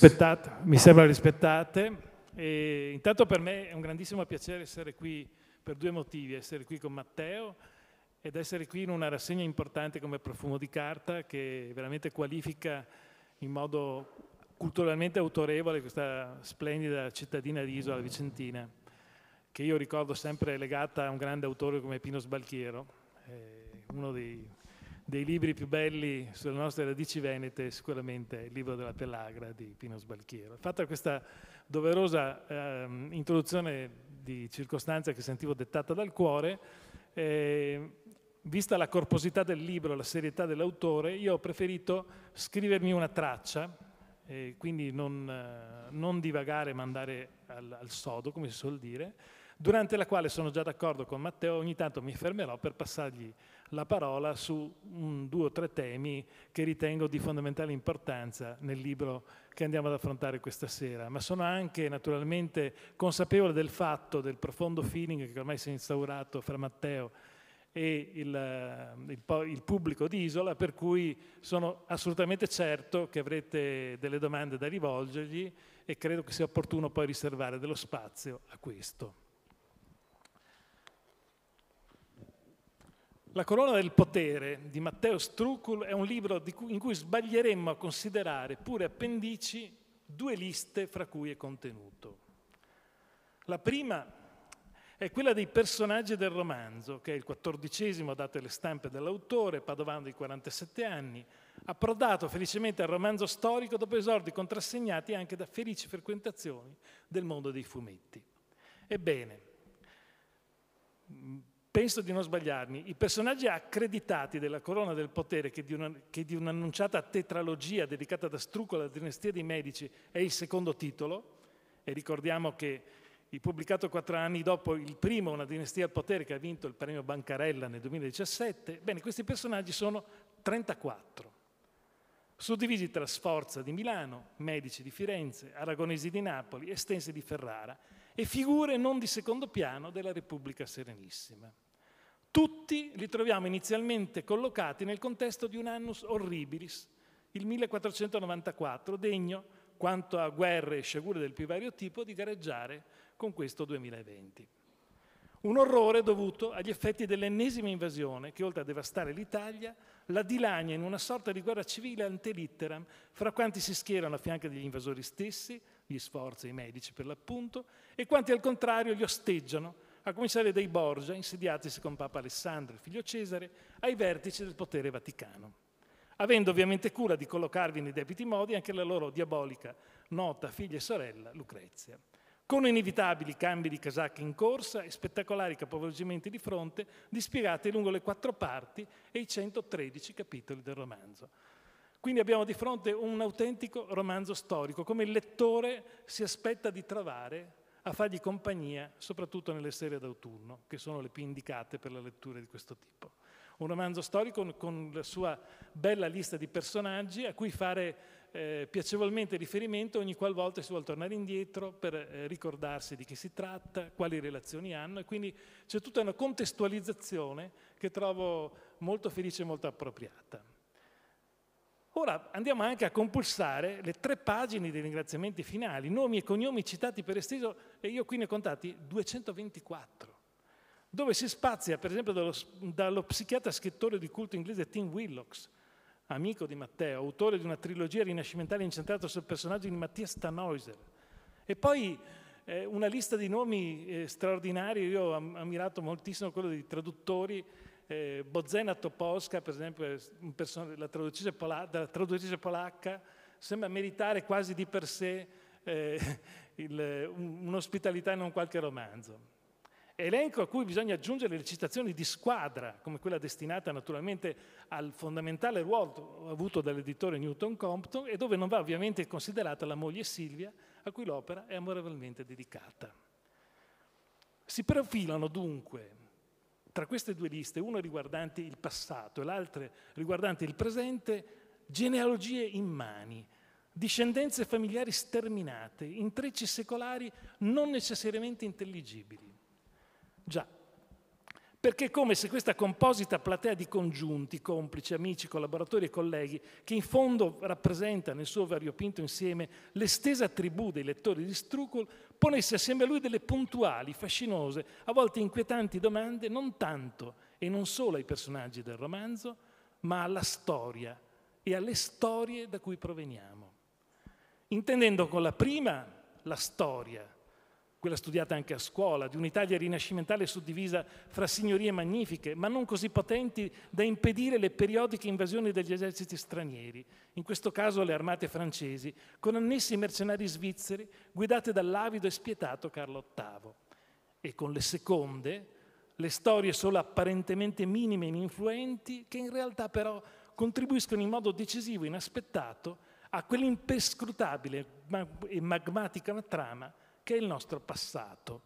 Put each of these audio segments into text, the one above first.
rispettata, mi sembra rispettate. E intanto per me è un grandissimo piacere essere qui per due motivi, essere qui con Matteo ed essere qui in una rassegna importante come Profumo di Carta che veramente qualifica in modo culturalmente autorevole questa splendida cittadina di Isola Vicentina, che io ricordo sempre legata a un grande autore come Pino Sbalchiero, eh, uno dei dei libri più belli sulle nostre radici venete sicuramente il libro della Pellagra di Pino Sbalchiero. Fatta questa doverosa eh, introduzione di circostanza che sentivo dettata dal cuore, eh, vista la corposità del libro, la serietà dell'autore, io ho preferito scrivermi una traccia, eh, quindi non, eh, non divagare ma andare al, al sodo, come si suol dire, durante la quale sono già d'accordo con Matteo, ogni tanto mi fermerò per passargli la parola su un, due o tre temi che ritengo di fondamentale importanza nel libro che andiamo ad affrontare questa sera, ma sono anche naturalmente consapevole del fatto, del profondo feeling che ormai si è instaurato fra Matteo e il, il, il pubblico di Isola, per cui sono assolutamente certo che avrete delle domande da rivolgergli e credo che sia opportuno poi riservare dello spazio a questo. La corona del potere di Matteo Strucul è un libro cui, in cui sbaglieremmo a considerare pure appendici due liste fra cui è contenuto. La prima è quella dei personaggi del romanzo, che è il quattordicesimo, date le stampe dell'autore, padovano di 47 anni, approdato felicemente al romanzo storico dopo esordi contrassegnati anche da felici frequentazioni del mondo dei fumetti. Ebbene, penso di non sbagliarmi, i personaggi accreditati della Corona del Potere, che di, una, che di un'annunciata tetralogia dedicata da Strucco alla dinastia dei Medici è il secondo titolo, e ricordiamo che pubblicato quattro anni dopo il primo, Una dinastia al potere, che ha vinto il premio Bancarella nel 2017, bene, questi personaggi sono 34, suddivisi tra Sforza di Milano, Medici di Firenze, Aragonesi di Napoli, Estense di Ferrara e figure non di secondo piano della Repubblica Serenissima. Tutti li troviamo inizialmente collocati nel contesto di un annus horribilis, il 1494, degno, quanto a guerre e sciagure del più vario tipo, di gareggiare con questo 2020. Un orrore dovuto agli effetti dell'ennesima invasione che, oltre a devastare l'Italia, la dilagna in una sorta di guerra civile antelitteram fra quanti si schierano a fianco degli invasori stessi, gli sforzi i medici per l'appunto, e quanti al contrario li osteggiano a cominciare dai Borgia, insediatisi con Papa Alessandro, il figlio Cesare, ai vertici del potere vaticano, avendo ovviamente cura di collocarvi nei debiti modi anche la loro diabolica nota figlia e sorella Lucrezia con inevitabili cambi di casacche in corsa e spettacolari capovolgimenti di fronte dispiegati lungo le quattro parti e i 113 capitoli del romanzo. Quindi abbiamo di fronte un autentico romanzo storico, come il lettore si aspetta di trovare a fargli compagnia, soprattutto nelle serie d'autunno, che sono le più indicate per la lettura di questo tipo. Un romanzo storico con la sua bella lista di personaggi a cui fare eh, piacevolmente riferimento ogni qualvolta si vuole tornare indietro per eh, ricordarsi di chi si tratta, quali relazioni hanno e quindi c'è tutta una contestualizzazione che trovo molto felice e molto appropriata. Ora andiamo anche a compulsare le tre pagine dei ringraziamenti finali, nomi e cognomi citati per esteso, e io qui ne ho contati 224, dove si spazia per esempio dallo, dallo psichiatra scrittore di culto inglese Tim Willocks, amico di Matteo, autore di una trilogia rinascimentale incentrata sul personaggio di Mattia Stanoiser. E poi eh, una lista di nomi eh, straordinari, io ho ammirato moltissimo quello dei traduttori eh, Bozzena Topolska, per esempio, la traduttrice, polacca, la, traduttrice polacca, sembra meritare quasi di per sé eh, un'ospitalità in un qualche romanzo. Elenco a cui bisogna aggiungere le citazioni di squadra, come quella destinata naturalmente al fondamentale ruolo avuto dall'editore Newton Compton, e dove non va ovviamente considerata la moglie Silvia, a cui l'opera è amorevolmente dedicata. Si profilano dunque tra queste due liste, una riguardante il passato e l'altra riguardante il presente, genealogie immani, discendenze familiari sterminate, intrecci secolari non necessariamente intelligibili. Già, perché è come se questa composita platea di congiunti, complici, amici, collaboratori e colleghi, che in fondo rappresenta nel suo variopinto insieme l'estesa tribù dei lettori di Strucul, ponesse assieme a lui delle puntuali, fascinose, a volte inquietanti domande, non tanto e non solo ai personaggi del romanzo, ma alla storia e alle storie da cui proveniamo. Intendendo con la prima la storia, quella studiata anche a scuola, di un'Italia rinascimentale suddivisa fra signorie magnifiche, ma non così potenti da impedire le periodiche invasioni degli eserciti stranieri, in questo caso le armate francesi, con annessi mercenari svizzeri guidate dall'avido e spietato Carlo VIII. E con le seconde, le storie solo apparentemente minime e influenti, che in realtà però contribuiscono in modo decisivo e inaspettato a quell'impescrutabile e magmatica trama che è il nostro passato.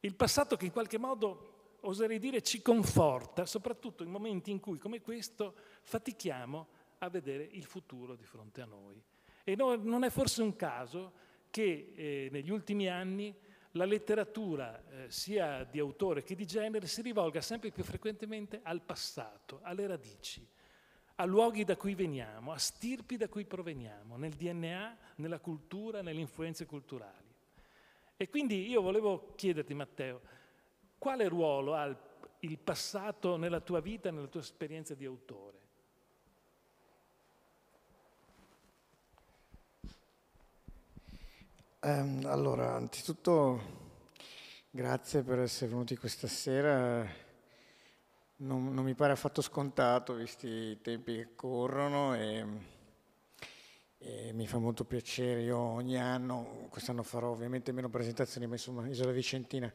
Il passato che in qualche modo, oserei dire, ci conforta, soprattutto in momenti in cui, come questo, fatichiamo a vedere il futuro di fronte a noi. E no, non è forse un caso che eh, negli ultimi anni la letteratura, eh, sia di autore che di genere, si rivolga sempre più frequentemente al passato, alle radici, a luoghi da cui veniamo, a stirpi da cui proveniamo, nel DNA, nella cultura, nelle influenze culturali. E quindi io volevo chiederti, Matteo, quale ruolo ha il passato nella tua vita, nella tua esperienza di autore? Um, allora, anzitutto Grazie per essere venuti questa sera. Non, non, mi pare affatto scontato, visti i tempi che corrono. E e mi fa molto piacere, io ogni anno, quest'anno farò ovviamente meno presentazioni, ma insomma Isola Vicentina,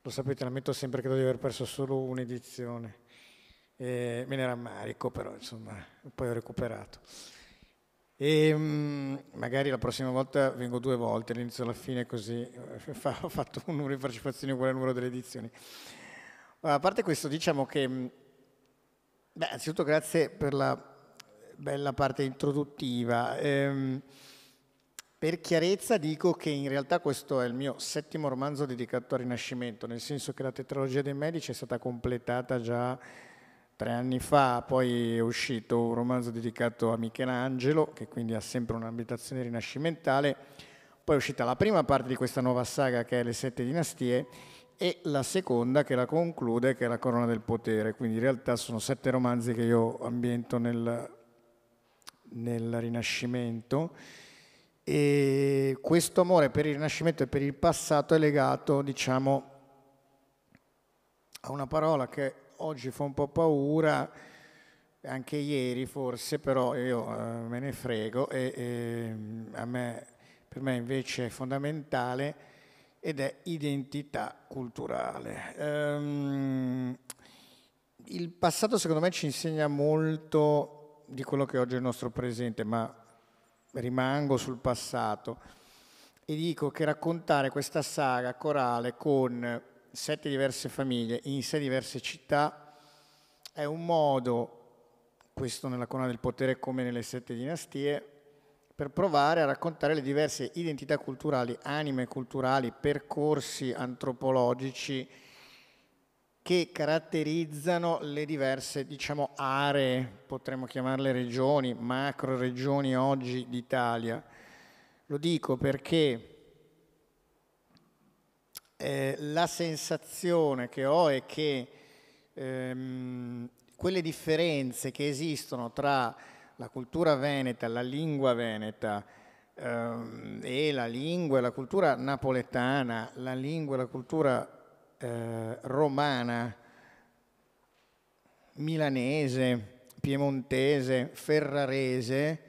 lo sapete, la metto sempre, credo di aver perso solo un'edizione, e me ne rammarico però insomma, poi ho recuperato. E ehm, magari la prossima volta vengo due volte, all'inizio e alla fine, così eh, ho fatto un numero di partecipazioni uguale al numero delle edizioni. a parte questo, diciamo che, beh, anzitutto grazie per la bella parte introduttiva. Eh, per chiarezza dico che in realtà questo è il mio settimo romanzo dedicato al Rinascimento, nel senso che la tetralogia dei Medici è stata completata già tre anni fa, poi è uscito un romanzo dedicato a Michelangelo, che quindi ha sempre un'ambitazione rinascimentale, poi è uscita la prima parte di questa nuova saga che è Le Sette Dinastie e la seconda che la conclude che è La Corona del Potere, quindi in realtà sono sette romanzi che io ambiento nel nel Rinascimento e questo amore per il Rinascimento e per il passato è legato, diciamo, a una parola che oggi fa un po' paura, anche ieri forse, però io eh, me ne frego e, e ehm, me, per me invece è fondamentale ed è identità culturale. Um, il passato secondo me ci insegna molto di quello che oggi è il nostro presente, ma rimango sul passato e dico che raccontare questa saga corale con sette diverse famiglie in sei diverse città è un modo, questo nella corona del potere come nelle sette dinastie, per provare a raccontare le diverse identità culturali, anime culturali, percorsi antropologici che caratterizzano le diverse diciamo, aree, potremmo chiamarle regioni, macro regioni oggi d'Italia. Lo dico perché eh, la sensazione che ho è che ehm, quelle differenze che esistono tra la cultura veneta, la lingua veneta ehm, e la lingua e la cultura napoletana, la lingua e la cultura eh, romana, milanese, piemontese, ferrarese,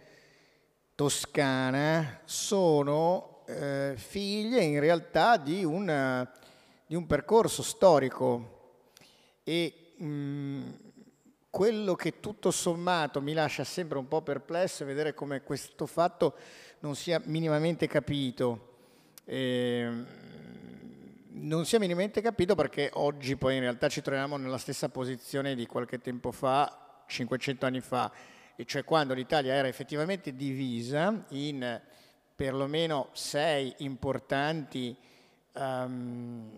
toscana, sono eh, figlie in realtà di, una, di, un percorso storico e mh, mm, quello che tutto sommato mi lascia sempre un po' perplesso è vedere come questo fatto non sia minimamente capito. Eh, non si è minimamente capito perché oggi poi in realtà ci troviamo nella stessa posizione di qualche tempo fa, 500 anni fa, e cioè quando l'Italia era effettivamente divisa in perlomeno sei importanti, um,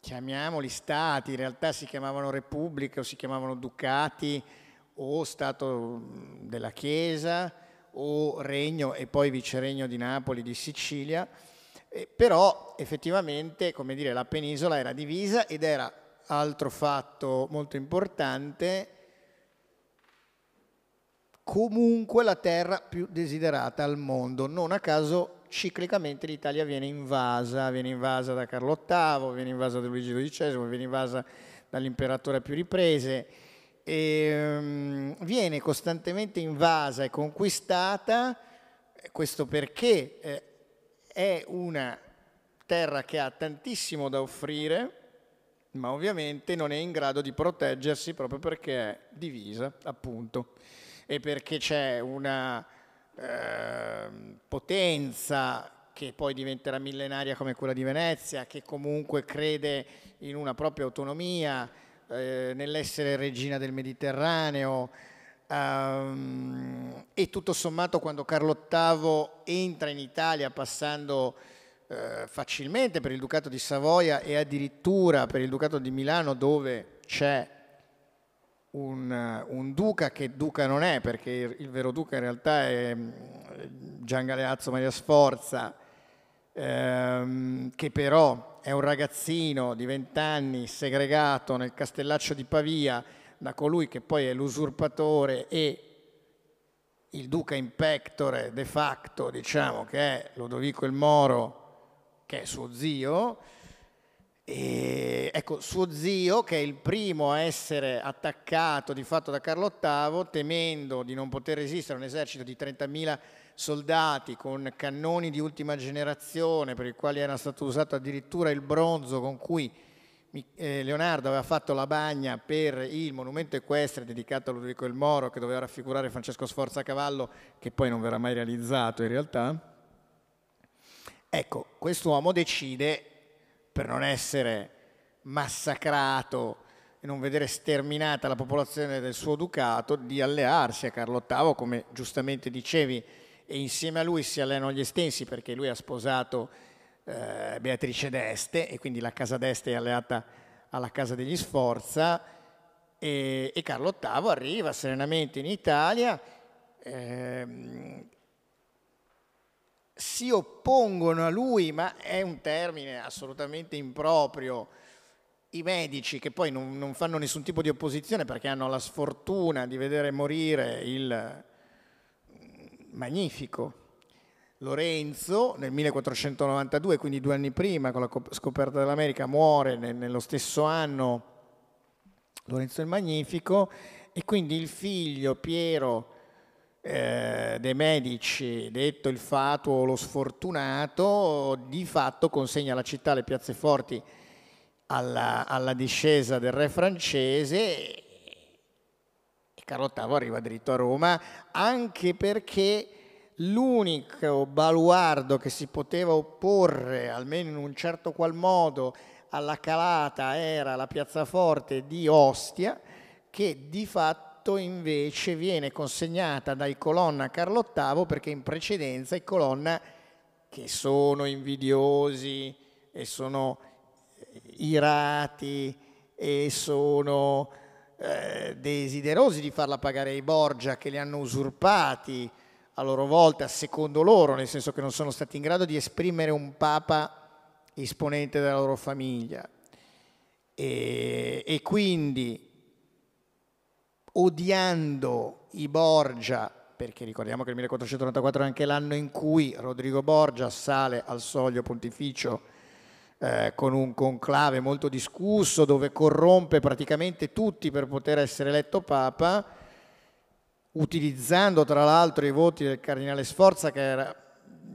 chiamiamoli stati, in realtà si chiamavano repubbliche o si chiamavano ducati o stato della Chiesa o regno e poi viceregno di Napoli, di Sicilia, eh, però effettivamente come dire, la penisola era divisa ed era altro fatto molto importante, comunque la terra più desiderata al mondo. Non a caso ciclicamente l'Italia viene invasa, viene invasa da Carlo VIII, viene invasa da Luigi XII, viene invasa dall'imperatore a più riprese, e, um, viene costantemente invasa e conquistata, questo perché eh, è una terra che ha tantissimo da offrire, ma ovviamente non è in grado di proteggersi proprio perché è divisa, appunto, e perché c'è una eh, potenza che poi diventerà millenaria come quella di Venezia, che comunque crede in una propria autonomia, eh, nell'essere regina del Mediterraneo, Um, e tutto sommato quando Carlo VIII entra in Italia passando eh, facilmente per il Ducato di Savoia e addirittura per il Ducato di Milano dove c'è un, un duca che duca non è perché il, il, vero duca in realtà è mm, Gian Galeazzo Maria Sforza ehm, che però è un ragazzino di 20 anni segregato nel castellaccio di Pavia da colui che poi è l'usurpatore e il duca in pectore de facto, diciamo, che è Lodovico il Moro, che è suo zio, e, ecco, suo zio, che è il primo a essere attaccato di fatto da Carlo VIII, temendo di non poter resistere a un esercito di 30.000 soldati con cannoni di ultima generazione, per i quali era stato usato addirittura il bronzo con cui eh, Leonardo aveva fatto la bagna per il monumento equestre dedicato a Ludovico il Moro che doveva raffigurare Francesco Sforza a cavallo che poi non verrà mai realizzato in realtà. Ecco, quest'uomo decide per non essere massacrato e non vedere sterminata la popolazione del suo ducato di allearsi a Carlo VIII come giustamente dicevi e insieme a lui si alleano gli estensi perché lui ha sposato eh, Beatrice d'Este e quindi la Casa d'Este è alleata alla Casa degli Sforza e, e Carlo VIII arriva serenamente in Italia. Ehm, si oppongono a lui, ma è un termine assolutamente improprio, i medici che poi non, non, fanno nessun tipo di opposizione perché hanno la sfortuna di vedere morire il mm, magnifico Lorenzo nel 1492, quindi due anni prima, con la scoperta dell'America, muore nello stesso anno Lorenzo il Magnifico e quindi il figlio Piero eh, De Medici, detto il fatuo, lo sfortunato, di fatto consegna la città, le piazze forti alla, alla discesa del re francese e Carlo VIII arriva dritto a Roma anche perché l'unico baluardo che si poteva opporre, almeno in un certo qual modo, alla calata era la piazzaforte di Ostia, che di fatto invece viene consegnata dai colonna a Carlo VIII perché in precedenza i colonna che sono invidiosi e sono eh, irati e sono eh, desiderosi di farla pagare ai Borgia che li hanno usurpati a loro volta, secondo loro, nel senso che non sono stati in grado di esprimere un papa esponente della loro famiglia. E, e quindi, odiando i Borgia, perché ricordiamo che il 1494 è anche l'anno in cui Rodrigo Borgia sale al soglio pontificio eh, con un conclave molto discusso dove corrompe praticamente tutti per poter essere eletto papa, utilizzando tra l'altro i voti del cardinale Sforza che era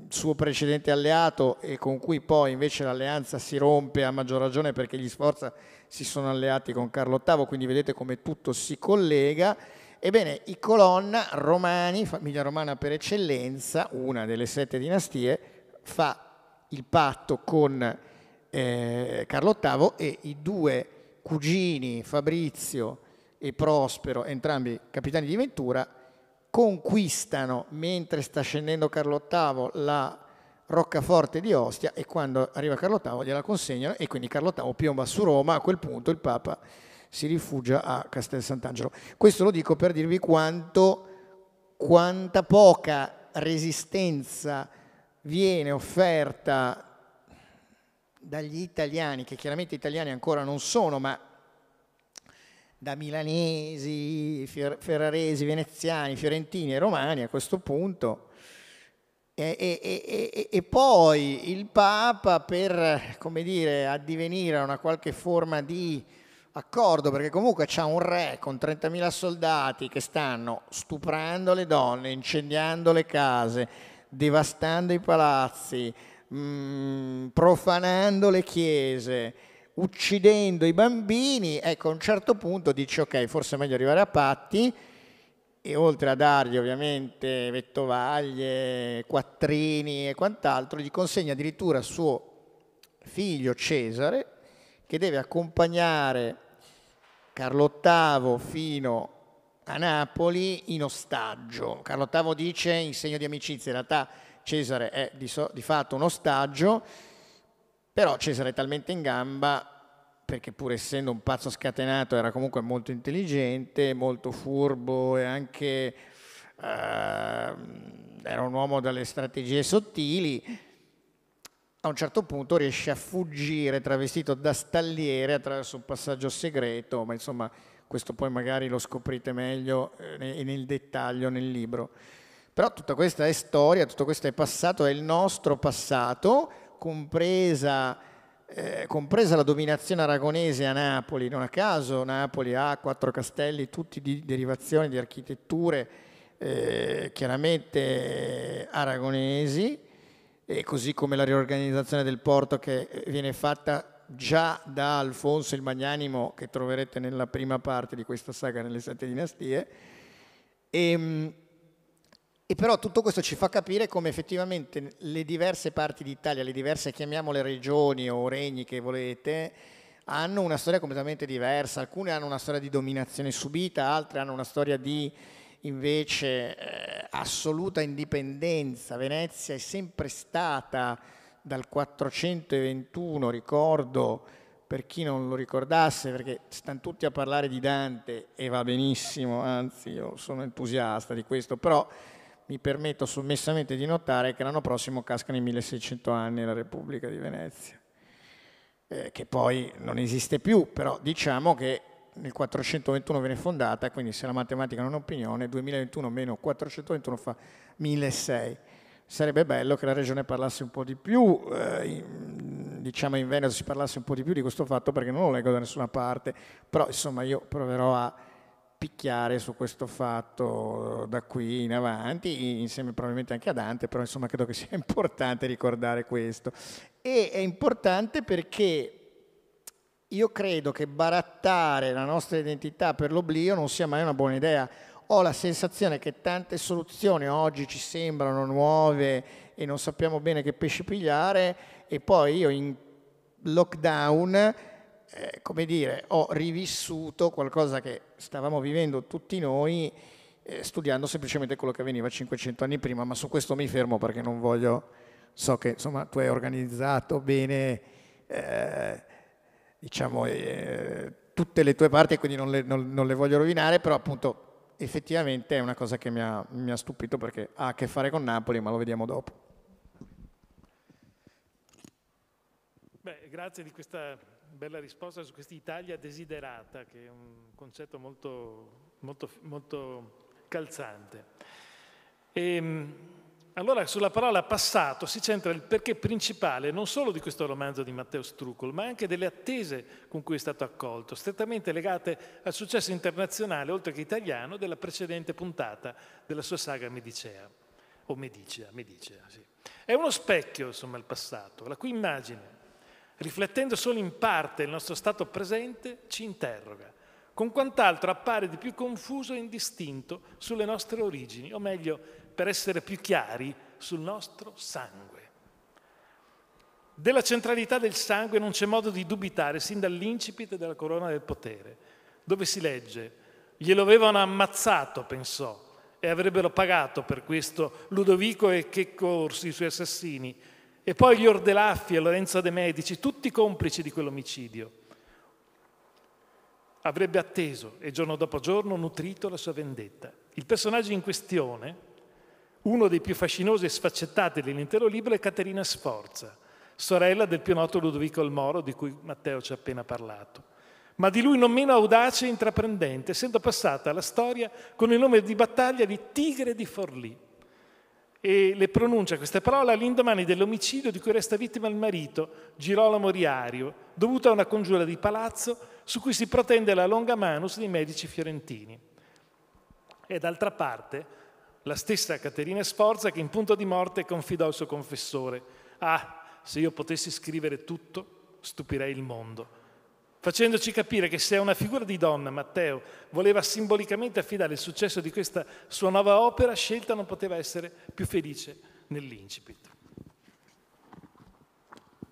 suo precedente alleato e con cui poi invece l'alleanza si rompe a maggior ragione perché gli Sforza si sono alleati con Carlo VIII, quindi vedete come tutto si collega. Ebbene, i Colonna, romani, famiglia romana per eccellenza, una delle sette dinastie, fa il patto con eh, Carlo VIII e i due cugini Fabrizio e Prospero, entrambi capitani di Ventura, conquistano mentre sta scendendo Carlo VIII la roccaforte di Ostia e quando arriva Carlo VIII gliela consegnano e quindi Carlo VIII piomba su Roma, a quel punto il Papa si rifugia a Castel Sant'Angelo. Questo lo dico per dirvi quanto, quanta poca resistenza viene offerta dagli italiani, che chiaramente italiani ancora non sono, ma da milanesi, fior- ferraresi, veneziani, fiorentini e romani a questo punto. E, e, e, e, poi il Papa per, come dire, addivenire a una qualche forma di accordo, perché comunque c'è un re con 30.000 soldati che stanno stuprando le donne, incendiando le case, devastando i palazzi, mh, mm, profanando le chiese, uccidendo i bambini, ecco a un certo punto dice ok, forse è meglio arrivare a patti e oltre a dargli ovviamente vettovaglie, quattrini e quant'altro, gli consegna addirittura suo figlio Cesare che deve accompagnare Carlo VIII fino a Napoli in ostaggio. Carlo VIII dice in segno di amicizia, in realtà Cesare è di, so, di fatto un ostaggio, però Cesare è talmente in gamba perché pur essendo un pazzo scatenato era comunque molto intelligente, molto furbo e anche uh, era un uomo dalle strategie sottili, a un certo punto riesce a fuggire travestito da stalliere attraverso un passaggio segreto, ma insomma questo poi magari lo scoprite meglio eh, nel dettaglio nel libro. Però tutta questa è storia, tutto questo è passato, è il nostro passato compresa, eh, compresa la dominazione aragonese a Napoli, non a caso Napoli ha quattro castelli, tutti di derivazione di architetture eh, chiaramente aragonesi, e così come la riorganizzazione del porto che viene fatta già da Alfonso il Magnanimo, che troverete nella prima parte di questa saga nelle Sette Dinastie. E, ehm, e però tutto questo ci fa capire come effettivamente le diverse parti d'Italia, le diverse chiamiamole regioni o regni che volete, hanno una storia completamente diversa. Alcune hanno una storia di dominazione subita, altre hanno una storia di invece eh, assoluta indipendenza. Venezia è sempre stata dal 421, ricordo, per chi non lo ricordasse, perché stanno tutti a parlare di Dante e va benissimo, anzi io sono entusiasta di questo, però mi permetto sommessamente di notare che l'anno prossimo cascano i 1600 anni la Repubblica di Venezia, eh, che poi non esiste più, però diciamo che nel 421 viene fondata, quindi se la matematica non è un'opinione, 2021 meno 421 fa 1600. Sarebbe bello che la regione parlasse un po' di più, eh, in, diciamo in Veneto si parlasse un po' di più di questo fatto perché non lo leggo da nessuna parte, però insomma io proverò a picchiare su questo fatto da qui in avanti, insieme probabilmente anche a Dante, però insomma credo che sia importante ricordare questo. E è importante perché io credo che barattare la nostra identità per l'oblio non sia mai una buona idea. Ho la sensazione che tante soluzioni oggi ci sembrano nuove e non sappiamo bene che pesci pigliare e poi io in lockdown eh, come dire, ho rivissuto qualcosa che stavamo vivendo tutti noi eh, studiando semplicemente quello che avveniva 500 anni prima, ma su questo mi fermo perché non voglio, so che insomma tu hai organizzato bene eh, diciamo, eh, tutte le tue parti, quindi non le, non, non le, voglio rovinare, però appunto effettivamente è una cosa che mi ha, mi ha stupito perché ha a che fare con Napoli, ma lo vediamo dopo. Beh, grazie di questa bella risposta su questa Italia desiderata, che è un concetto molto, molto, molto calzante. E, ehm, allora sulla parola passato si centra il perché principale non solo di questo romanzo di Matteo Strucol, ma anche delle attese con cui è stato accolto, strettamente legate al successo internazionale, oltre che italiano, della precedente puntata della sua saga Medicea, o Medicea, Medicea, sì. È uno specchio, insomma, il passato, la cui immagine riflettendo solo in parte il nostro stato presente, ci interroga, con quant'altro appare di più confuso e indistinto sulle nostre origini, o meglio, per essere più chiari, sul nostro sangue. Della centralità del sangue non c'è modo di dubitare sin dall'incipit della corona del potere, dove si legge glielo avevano ammazzato, pensò, e avrebbero pagato per questo Ludovico e Checco Orsi, i suoi assassini, e poi gli Ordelaffi e Lorenzo De Medici, tutti complici di quell'omicidio. Avrebbe atteso e giorno dopo giorno nutrito la sua vendetta. Il personaggio in questione, uno dei più fascinosi e sfaccettati dell'intero libro, è Caterina Sforza, sorella del più noto Ludovico il Moro, di cui Matteo ci ha appena parlato ma di lui non meno audace e intraprendente, essendo passata alla storia con il nome di battaglia di Tigre di Forlì e le pronuncia queste parole all'indomani dell'omicidio di cui resta vittima il marito, Girolamo Riario, dovuto a una congiura di palazzo su cui si protende la longa manus dei medici fiorentini. E d'altra parte, la stessa Caterina Sforza che in punto di morte confidò al suo confessore, ah, se io potessi scrivere tutto, stupirei il mondo facendoci capire che se a una figura di donna Matteo voleva simbolicamente affidare il successo di questa sua nuova opera, scelta non poteva essere più felice nell'incipit.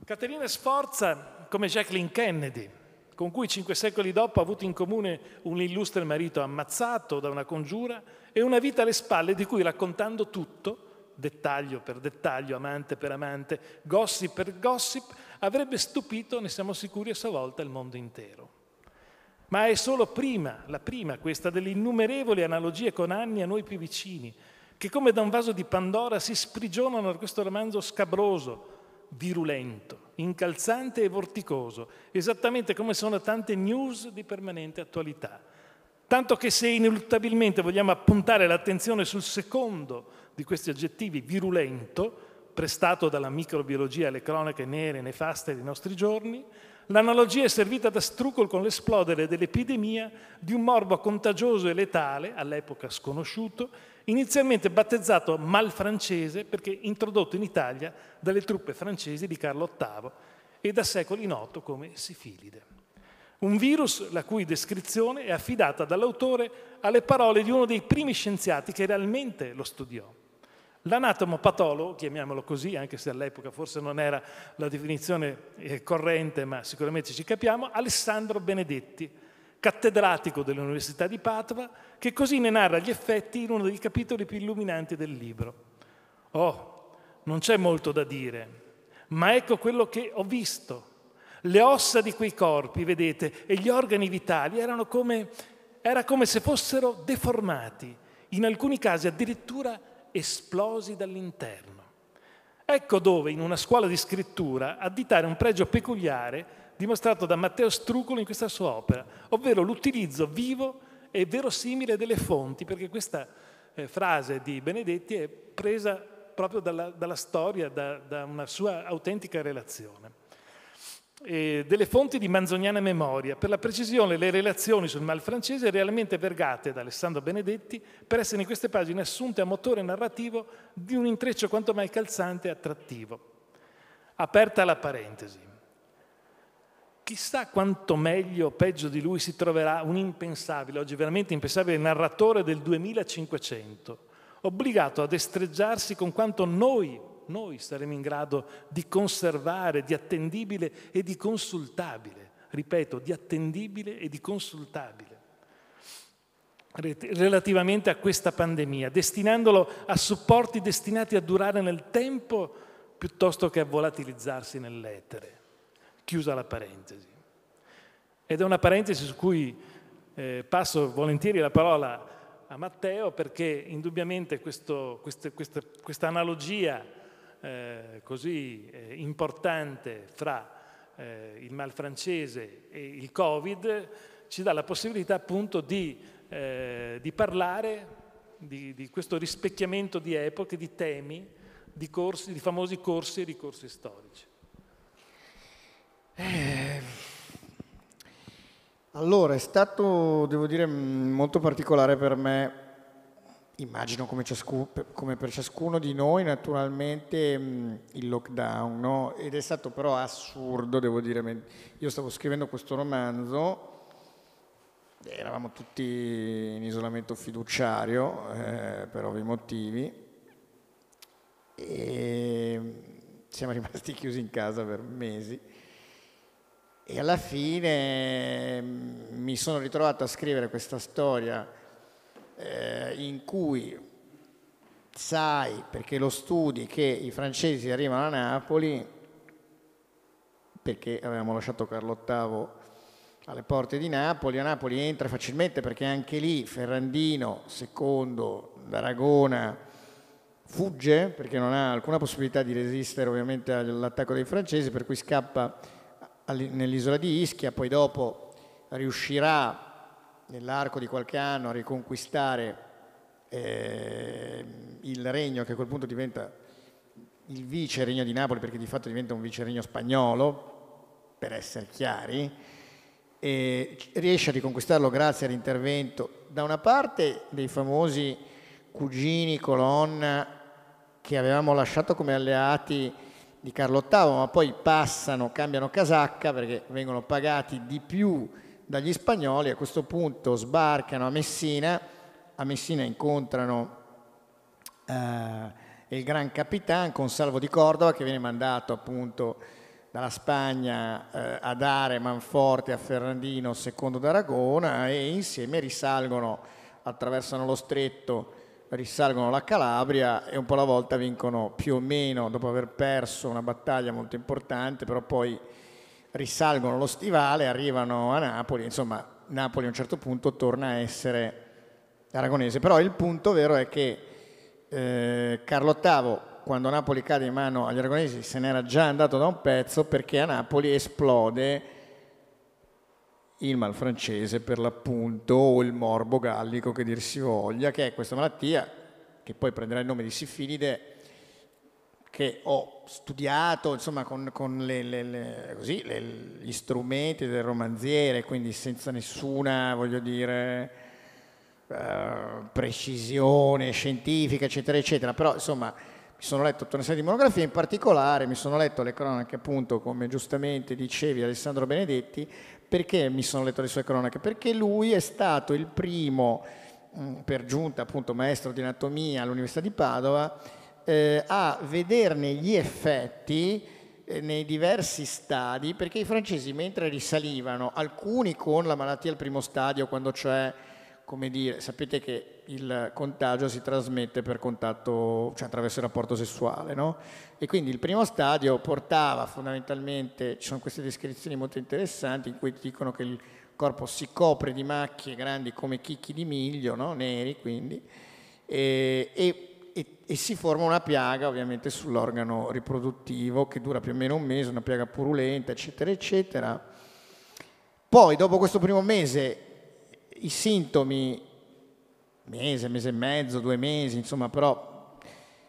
Caterina Sforza, come Jacqueline Kennedy, con cui cinque secoli dopo ha avuto in comune un illustre marito ammazzato da una congiura e una vita alle spalle di cui raccontando tutto, dettaglio per dettaglio, amante per amante, gossip per gossip, avrebbe stupito, ne siamo sicuri, a sua volta il mondo intero. Ma è solo prima, la prima questa, delle innumerevoli analogie con anni a noi più vicini, che come da un vaso di Pandora si sprigionano da questo romanzo scabroso, virulento, incalzante e vorticoso, esattamente come sono tante news di permanente attualità. Tanto che se ineluttabilmente vogliamo appuntare l'attenzione sul secondo di questi aggettivi, virulento, prestato dalla microbiologia alle cronache nere e nefaste dei nostri giorni, l'analogia è servita da strucol con l'esplodere dell'epidemia di un morbo contagioso e letale, all'epoca sconosciuto, inizialmente battezzato mal francese perché introdotto in Italia dalle truppe francesi di Carlo VIII e da secoli noto come sifilide. Un virus la cui descrizione è affidata dall'autore alle parole di uno dei primi scienziati che realmente lo studiò, L'anatomopatologo, chiamiamolo così, anche se all'epoca forse non era la definizione eh, corrente, ma sicuramente ci capiamo, Alessandro Benedetti, cattedratico dell'Università di Padova, che così ne narra gli effetti in uno dei capitoli più illuminanti del libro. Oh, non c'è molto da dire, ma ecco quello che ho visto. Le ossa di quei corpi, vedete, e gli organi vitali erano come, era come se fossero deformati, in alcuni casi addirittura deformati esplosi dall'interno. Ecco dove in una scuola di scrittura additare un pregio peculiare dimostrato da Matteo Strucolo in questa sua opera, ovvero l'utilizzo vivo e verosimile delle fonti, perché questa eh, frase di Benedetti è presa proprio dalla, dalla storia, da, da una sua autentica relazione eh, delle fonti di manzoniana memoria. Per la precisione, le relazioni sul mal francese realmente vergate da Alessandro Benedetti per essere in queste pagine assunte a motore narrativo di un intreccio quanto mai calzante e attrattivo. Aperta la parentesi. Chissà quanto meglio o peggio di lui si troverà un impensabile, oggi veramente impensabile, narratore del 2500, obbligato a destreggiarsi con quanto noi noi saremo in grado di conservare, di attendibile e di consultabile. Ripeto, di attendibile e di consultabile relativamente a questa pandemia, destinandolo a supporti destinati a durare nel tempo piuttosto che a volatilizzarsi nell'etere. Chiusa la parentesi. Ed è una parentesi su cui eh, passo volentieri la parola a Matteo perché indubbiamente questo, queste, questa, questa analogia eh, così eh, importante fra eh, il mal francese e il Covid ci dà la possibilità appunto di, eh, di parlare di, di, questo rispecchiamento di epoche, di temi, di, corsi, di famosi corsi e ricorsi storici. Eh. Allora, è stato, devo dire, molto particolare per me immagino come, ciascuno, come, per ciascuno di noi naturalmente mm, il lockdown, no? ed è stato però assurdo, devo dire, io stavo scrivendo questo romanzo, eravamo tutti in isolamento fiduciario eh, per ovvi motivi e ehm, siamo rimasti chiusi in casa per mesi e alla fine mm, mi sono ritrovato a scrivere questa storia eh, in cui sai, perché lo studi, che i francesi arrivano a Napoli, perché avevamo lasciato Carlo VIII alle porte di Napoli, a Napoli entra facilmente perché anche lì Ferrandino II d'Aragona fugge perché non ha alcuna possibilità di resistere ovviamente all'attacco dei francesi, per cui scappa nell'isola di Ischia, poi dopo riuscirà nell'arco di qualche anno a riconquistare eh, il regno che a quel punto diventa il vice regno di Napoli perché di fatto diventa un vice regno spagnolo, per essere chiari, e riesce a riconquistarlo grazie all'intervento da una parte dei famosi cugini colonna che avevamo lasciato come alleati di Carlo VIII, ma poi passano, cambiano casacca perché vengono pagati di più dagli spagnoli. A questo punto sbarcano a Messina, a Messina incontrano eh, il gran capitano Consalvo di Cordova che viene mandato appunto dalla Spagna eh, a dare manforte a Ferrandino II d'Aragona e insieme risalgono, attraversano lo stretto, risalgono la Calabria e un po' alla volta vincono più o meno dopo aver perso una battaglia molto importante, però poi risalgono lo stivale, arrivano a Napoli, insomma Napoli a un certo punto torna a essere aragonese, però il punto vero è che eh, Carlo VIII quando Napoli cade in mano agli aragonesi se n'era già andato da un pezzo perché a Napoli esplode il mal francese per l'appunto o il morbo gallico che dir si voglia, che è questa malattia che poi prenderà il nome di sifilide che ho studiato insomma, con, con le, le, le, così, gli strumenti del romanziere, quindi senza nessuna, voglio dire, uh, precisione scientifica, eccetera, eccetera. Però, insomma, mi sono letto tutta una serie di monografie, in particolare mi sono letto le cronache, appunto, come giustamente dicevi, Alessandro Benedetti, perché mi sono letto le sue cronache? Perché lui è stato il primo, mm, per giunta appunto maestro di anatomia all'Università di Padova, eh, a vederne gli effetti eh, nei diversi stadi perché i francesi mentre risalivano alcuni con la malattia al primo stadio quando c'è come dire sapete che il contagio si trasmette per contatto cioè attraverso il rapporto sessuale no? e quindi il primo stadio portava fondamentalmente ci sono queste descrizioni molto interessanti in cui dicono che il corpo si copre di macchie grandi come chicchi di miglio no? neri quindi e, e e, e, si forma una piaga ovviamente sull'organo riproduttivo che dura più o meno un mese, una piaga purulenta, eccetera, eccetera. Poi dopo questo primo mese i sintomi, mese, mese e mezzo, due mesi, insomma però i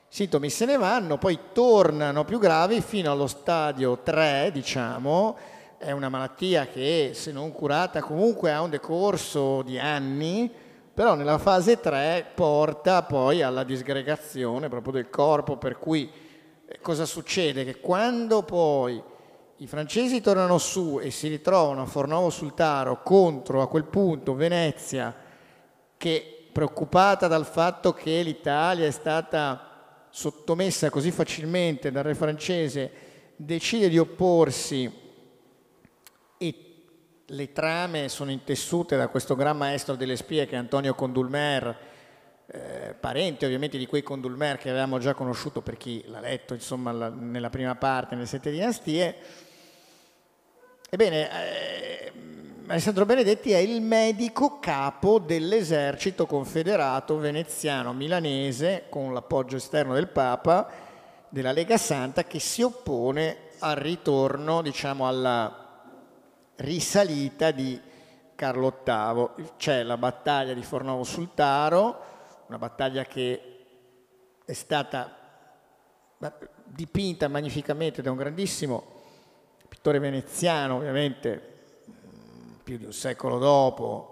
sintomi se ne vanno, poi tornano più gravi fino allo stadio 3, diciamo, è una malattia che se non curata comunque ha un decorso di anni, però nella fase 3 porta poi alla disgregazione proprio del corpo, per cui eh, cosa succede? Che quando poi i francesi tornano su e si ritrovano a Fornovo sul Taro contro a quel punto Venezia che preoccupata dal fatto che l'Italia è stata sottomessa così facilmente dal re francese decide di opporsi le trame sono intessute da questo gran maestro delle spie che è Antonio Condulmer, eh, parente ovviamente di quei Condulmer che avevamo già conosciuto per chi l'ha letto insomma, la, nella prima parte, nelle sette dinastie. Ebbene, eh, Alessandro Benedetti è il medico capo dell'esercito confederato veneziano milanese con l'appoggio esterno del Papa della Lega Santa che si oppone al ritorno diciamo alla risalita di Carlo VIII. C'è la battaglia di Fornovo sul Taro, una battaglia che è stata dipinta magnificamente da un grandissimo pittore veneziano, ovviamente mm, più di un secolo dopo,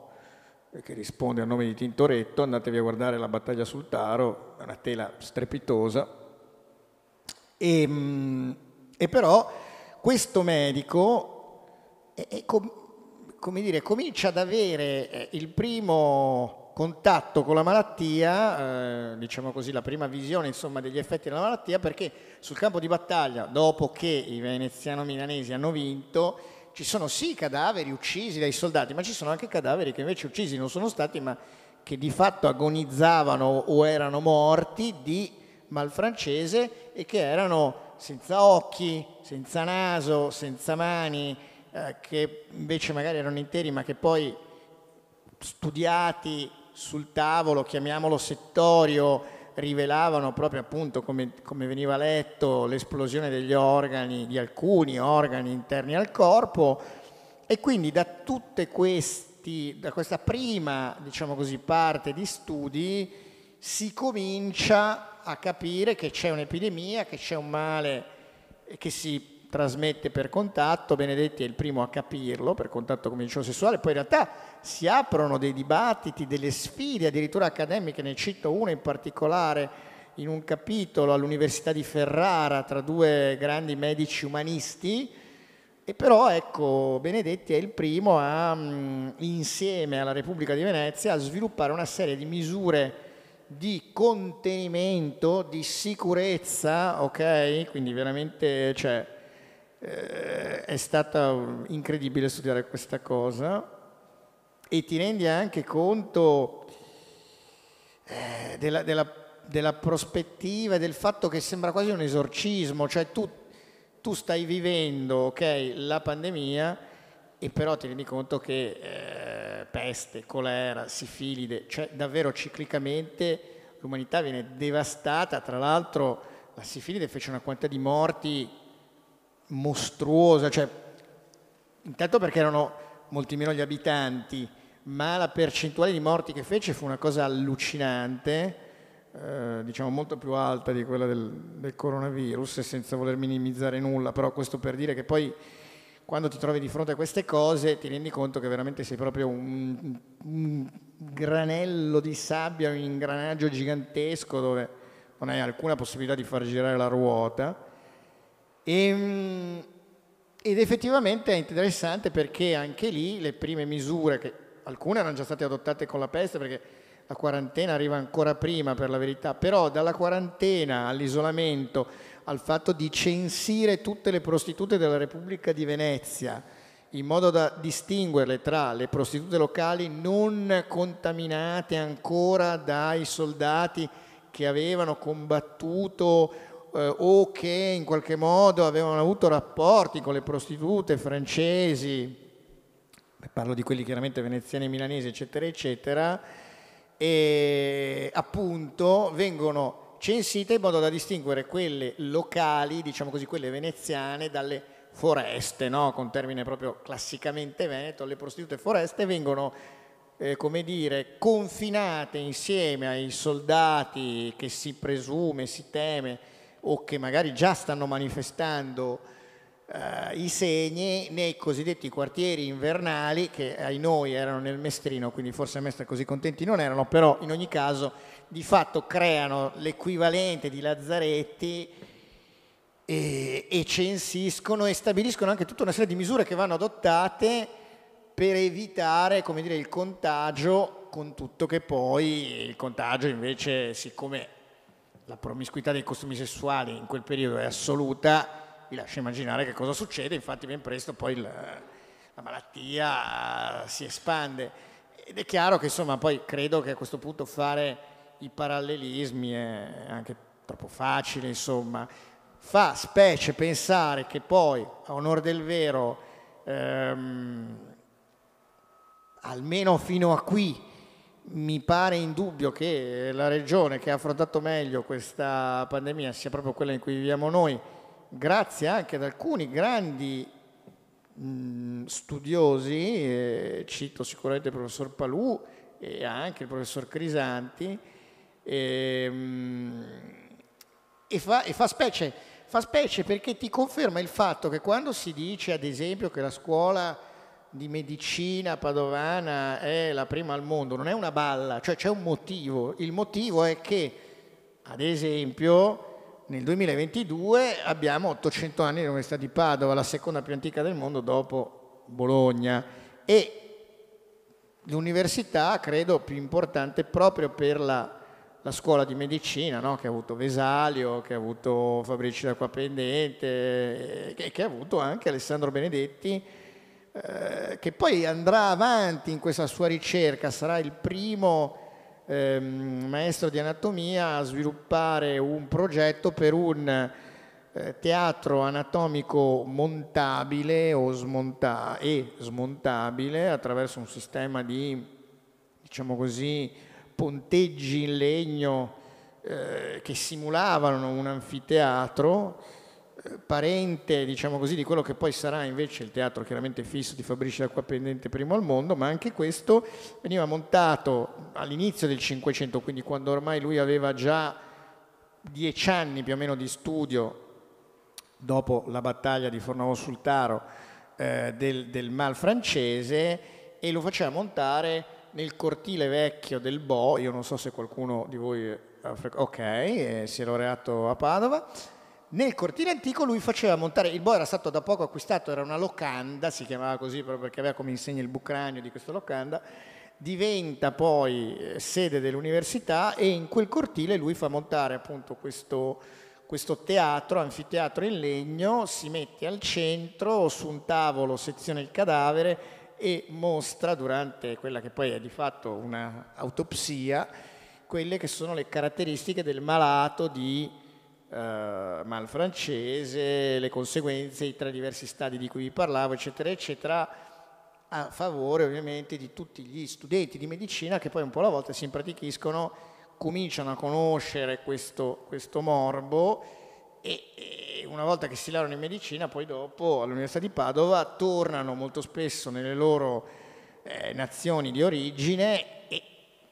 che risponde al nome di Tintoretto, andatevi a guardare la battaglia sul Taro, è una tela strepitosa. E, mm, e però questo medico e, e com, come dire, comincia ad avere eh, il primo contatto con la malattia, eh, diciamo così, la prima visione insomma, degli effetti della malattia, perché sul campo di battaglia, dopo che i veneziano-milanesi hanno vinto, ci sono sì cadaveri uccisi dai soldati, ma ci sono anche cadaveri che invece uccisi non sono stati, ma che di fatto agonizzavano o erano morti di mal francese e che erano senza occhi, senza naso, senza mani, eh, che invece magari erano interi ma che poi studiati sul tavolo, chiamiamolo settorio, rivelavano proprio appunto come, come veniva letto l'esplosione degli organi, di alcuni organi interni al corpo e quindi da tutte questi, da questa prima diciamo così, parte di studi si comincia a capire che c'è un'epidemia, che c'è un male che si trasmette per contatto, Benedetti è il primo a capirlo per contatto come dicevo sessuale, poi in realtà si aprono dei dibattiti, delle sfide addirittura accademiche, ne cito uno in particolare in un capitolo all'Università di Ferrara tra due grandi medici umanisti, e però ecco Benedetti è il primo a, mm, insieme alla Repubblica di Venezia a sviluppare una serie di misure di contenimento, di sicurezza, ok? Quindi veramente cioè, eh, è stata mm, incredibile studiare questa cosa e ti rendi anche conto eh, della, della, della, prospettiva e del fatto che sembra quasi un esorcismo, cioè tu, tu stai vivendo okay, la pandemia e però ti rendi conto che eh, peste, colera, sifilide, cioè davvero ciclicamente l'umanità viene devastata, tra l'altro la sifilide fece una quantità di morti mostruosa, cioè, intanto perché erano molti meno gli abitanti, ma la percentuale di morti che fece fu una cosa allucinante, eh, diciamo molto più alta di quella del, del coronavirus, senza voler minimizzare nulla, però questo per dire che poi quando ti trovi di fronte a queste cose ti rendi conto che veramente sei proprio un, un, granello di sabbia, un ingranaggio gigantesco dove non hai alcuna possibilità di far girare la ruota e, ehm, ed effettivamente è interessante perché anche lì le prime misure, che alcune erano già state adottate con la peste perché la quarantena arriva ancora prima per la verità, però dalla quarantena all'isolamento, al fatto di censire tutte le prostitute della Repubblica di Venezia, in modo da distinguerle tra le prostitute locali non contaminate ancora dai soldati che avevano combattuto eh, o che in qualche modo avevano avuto rapporti con le prostitute francesi, parlo di quelli chiaramente veneziani e milanesi, eccetera, eccetera, e appunto vengono censite in modo da distinguere quelle locali, diciamo così, quelle veneziane dalle foreste, no? con termine proprio classicamente veneto, le prostitute foreste vengono, eh, come dire, confinate insieme ai soldati che si presume, si teme, o che magari già stanno manifestando eh, i segni nei cosiddetti quartieri invernali che ai noi erano nel mestrino, quindi forse a Mestre così contenti non erano, però in ogni caso di fatto creano l'equivalente di lazzaretti e, e censiscono e stabiliscono anche tutta una serie di misure che vanno adottate per evitare come dire, il contagio, con tutto che poi il contagio invece, siccome la promiscuità dei costumi sessuali in quel periodo è assoluta, vi lascio immaginare che cosa succede, infatti ben presto poi la, la malattia si espande. Ed è chiaro che insomma poi credo che a questo punto fare i parallelismi è anche troppo facile, insomma. Fa specie pensare che poi, a onore del vero, ehm, almeno fino a qui, mi pare indubbio che la regione che ha affrontato meglio questa pandemia sia proprio quella in cui viviamo noi, grazie anche ad alcuni grandi mh, mm, studiosi, eh, cito sicuramente il professor Palù e anche il professor Crisanti, eh, mh, mm, e, fa, e fa specie, fa specie perché ti conferma il fatto che quando si dice ad esempio che la scuola di medicina padovana è la prima al mondo, non è una balla, cioè c'è un motivo. Il motivo è che, ad esempio, nel 2022 abbiamo 800 anni di Università di Padova, la seconda più antica del mondo dopo Bologna e l'università credo più importante proprio per la, la scuola di medicina, no? che ha avuto Vesalio, che ha avuto Fabrici d'Acqua Pendente, eh, che, che ha avuto anche Alessandro Benedetti eh, che poi andrà avanti in questa sua ricerca, sarà il primo ehm, maestro di anatomia a sviluppare un progetto per un eh, teatro anatomico montabile smonta e smontabile attraverso un sistema di, diciamo così, ponteggi in legno eh, che simulavano un anfiteatro parente, diciamo così, di quello che poi sarà invece il teatro chiaramente fisso di Fabrizio Acqua Pendente primo al mondo, ma anche questo veniva montato all'inizio del Cinquecento, quindi quando ormai lui aveva già dieci anni più o meno di studio dopo la battaglia di Fornavo sul Taro eh, del, del Mal francese e lo faceva montare nel cortile vecchio del Bo, io non so se qualcuno di voi ha ok, eh, si è laureato a Padova, nel cortile antico lui faceva montare, il Bo era stato da poco acquistato, era una locanda, si chiamava così proprio perché aveva come insegna il bucranio di questa locanda, diventa poi eh, sede dell'università e in quel cortile lui fa montare appunto questo, questo teatro, anfiteatro in legno, si mette al centro, su un tavolo seziona il cadavere e mostra durante quella che poi è di fatto un'autopsia quelle che sono le caratteristiche del malato di eh, mal francese, le conseguenze, i tre diversi stadi di cui vi parlavo, eccetera, eccetera, a favore ovviamente di tutti gli studenti di medicina che poi un po' alla volta si impratichiscono, cominciano a conoscere questo, questo morbo e, una volta che si laureano in medicina, poi dopo all'Università di Padova tornano molto spesso nelle loro eh, nazioni di origine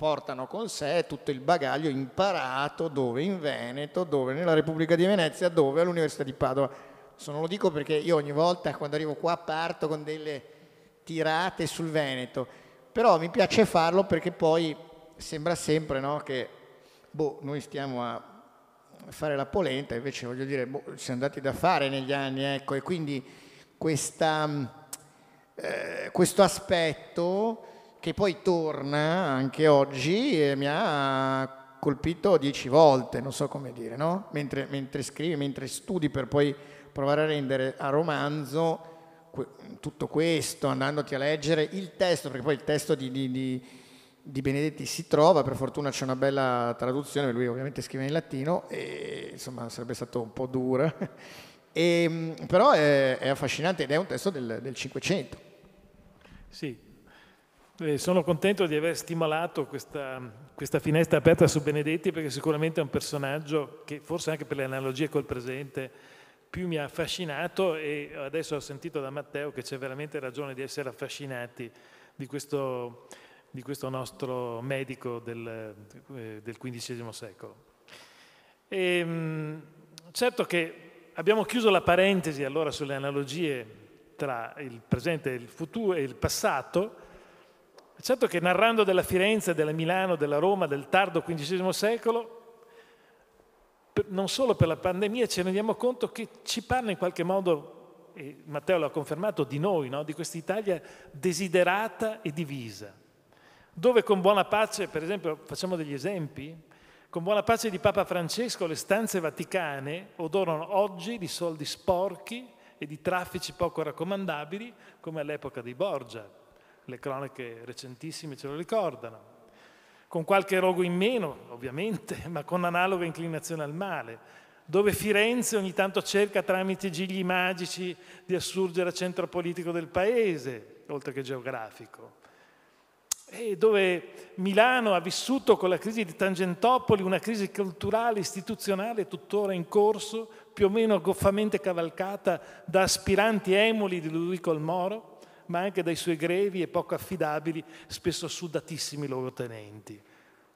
portano con sé tutto il bagaglio imparato dove in Veneto, dove nella Repubblica di Venezia, dove all'Università di Padova. Sono lo dico perché io ogni volta quando arrivo qua parto con delle tirate sul Veneto, però mi piace farlo perché poi sembra sempre no, che boh, noi stiamo a fare la polenta, invece voglio dire, boh, siamo andati da fare negli anni, ecco, e quindi questa, eh, questo aspetto che poi torna anche oggi e mi ha colpito dieci volte, non so come dire, no? mentre, mentre scrivi, mentre studi per poi provare a rendere a romanzo tutto questo, andandoti a leggere il testo, perché poi il testo di, di, di, di Benedetti si trova, per fortuna c'è una bella traduzione, lui ovviamente scrive in latino, e insomma sarebbe stato un po' dura, e, ehm, però è, è affascinante ed è un testo del, del 500. Sì, eh, sono contento di aver stimolato questa, questa, finestra aperta su Benedetti perché sicuramente è un personaggio che forse anche per le analogie col presente più mi ha affascinato e adesso ho sentito da Matteo che c'è veramente ragione di essere affascinati di questo, di questo nostro medico del, eh, del XV secolo. E, ehm, certo che abbiamo chiuso la parentesi allora sulle analogie tra il presente e il futuro e il passato Certo che narrando della Firenze, della Milano, della Roma, del tardo XV secolo, non solo per la pandemia ci rendiamo conto che ci parla in qualche modo, e Matteo l'ha confermato, di noi, no? di questa Italia desiderata e divisa, dove con buona pace, per esempio, facciamo degli esempi, con buona pace di Papa Francesco le stanze vaticane odorano oggi di soldi sporchi e di traffici poco raccomandabili come all'epoca dei Borgia le cronache recentissime ce lo ricordano, con qualche rogo in meno, ovviamente, ma con analoga inclinazione al male, dove Firenze ogni tanto cerca tramite gigli magici di assurgere a centro politico del paese, oltre che geografico, e dove Milano ha vissuto con la crisi di Tangentopoli una crisi culturale, istituzionale tuttora in corso, più o meno goffamente cavalcata da aspiranti emuli di Ludovico Moro, ma anche dai suoi grevi e poco affidabili, spesso sudatissimi loro tenenti.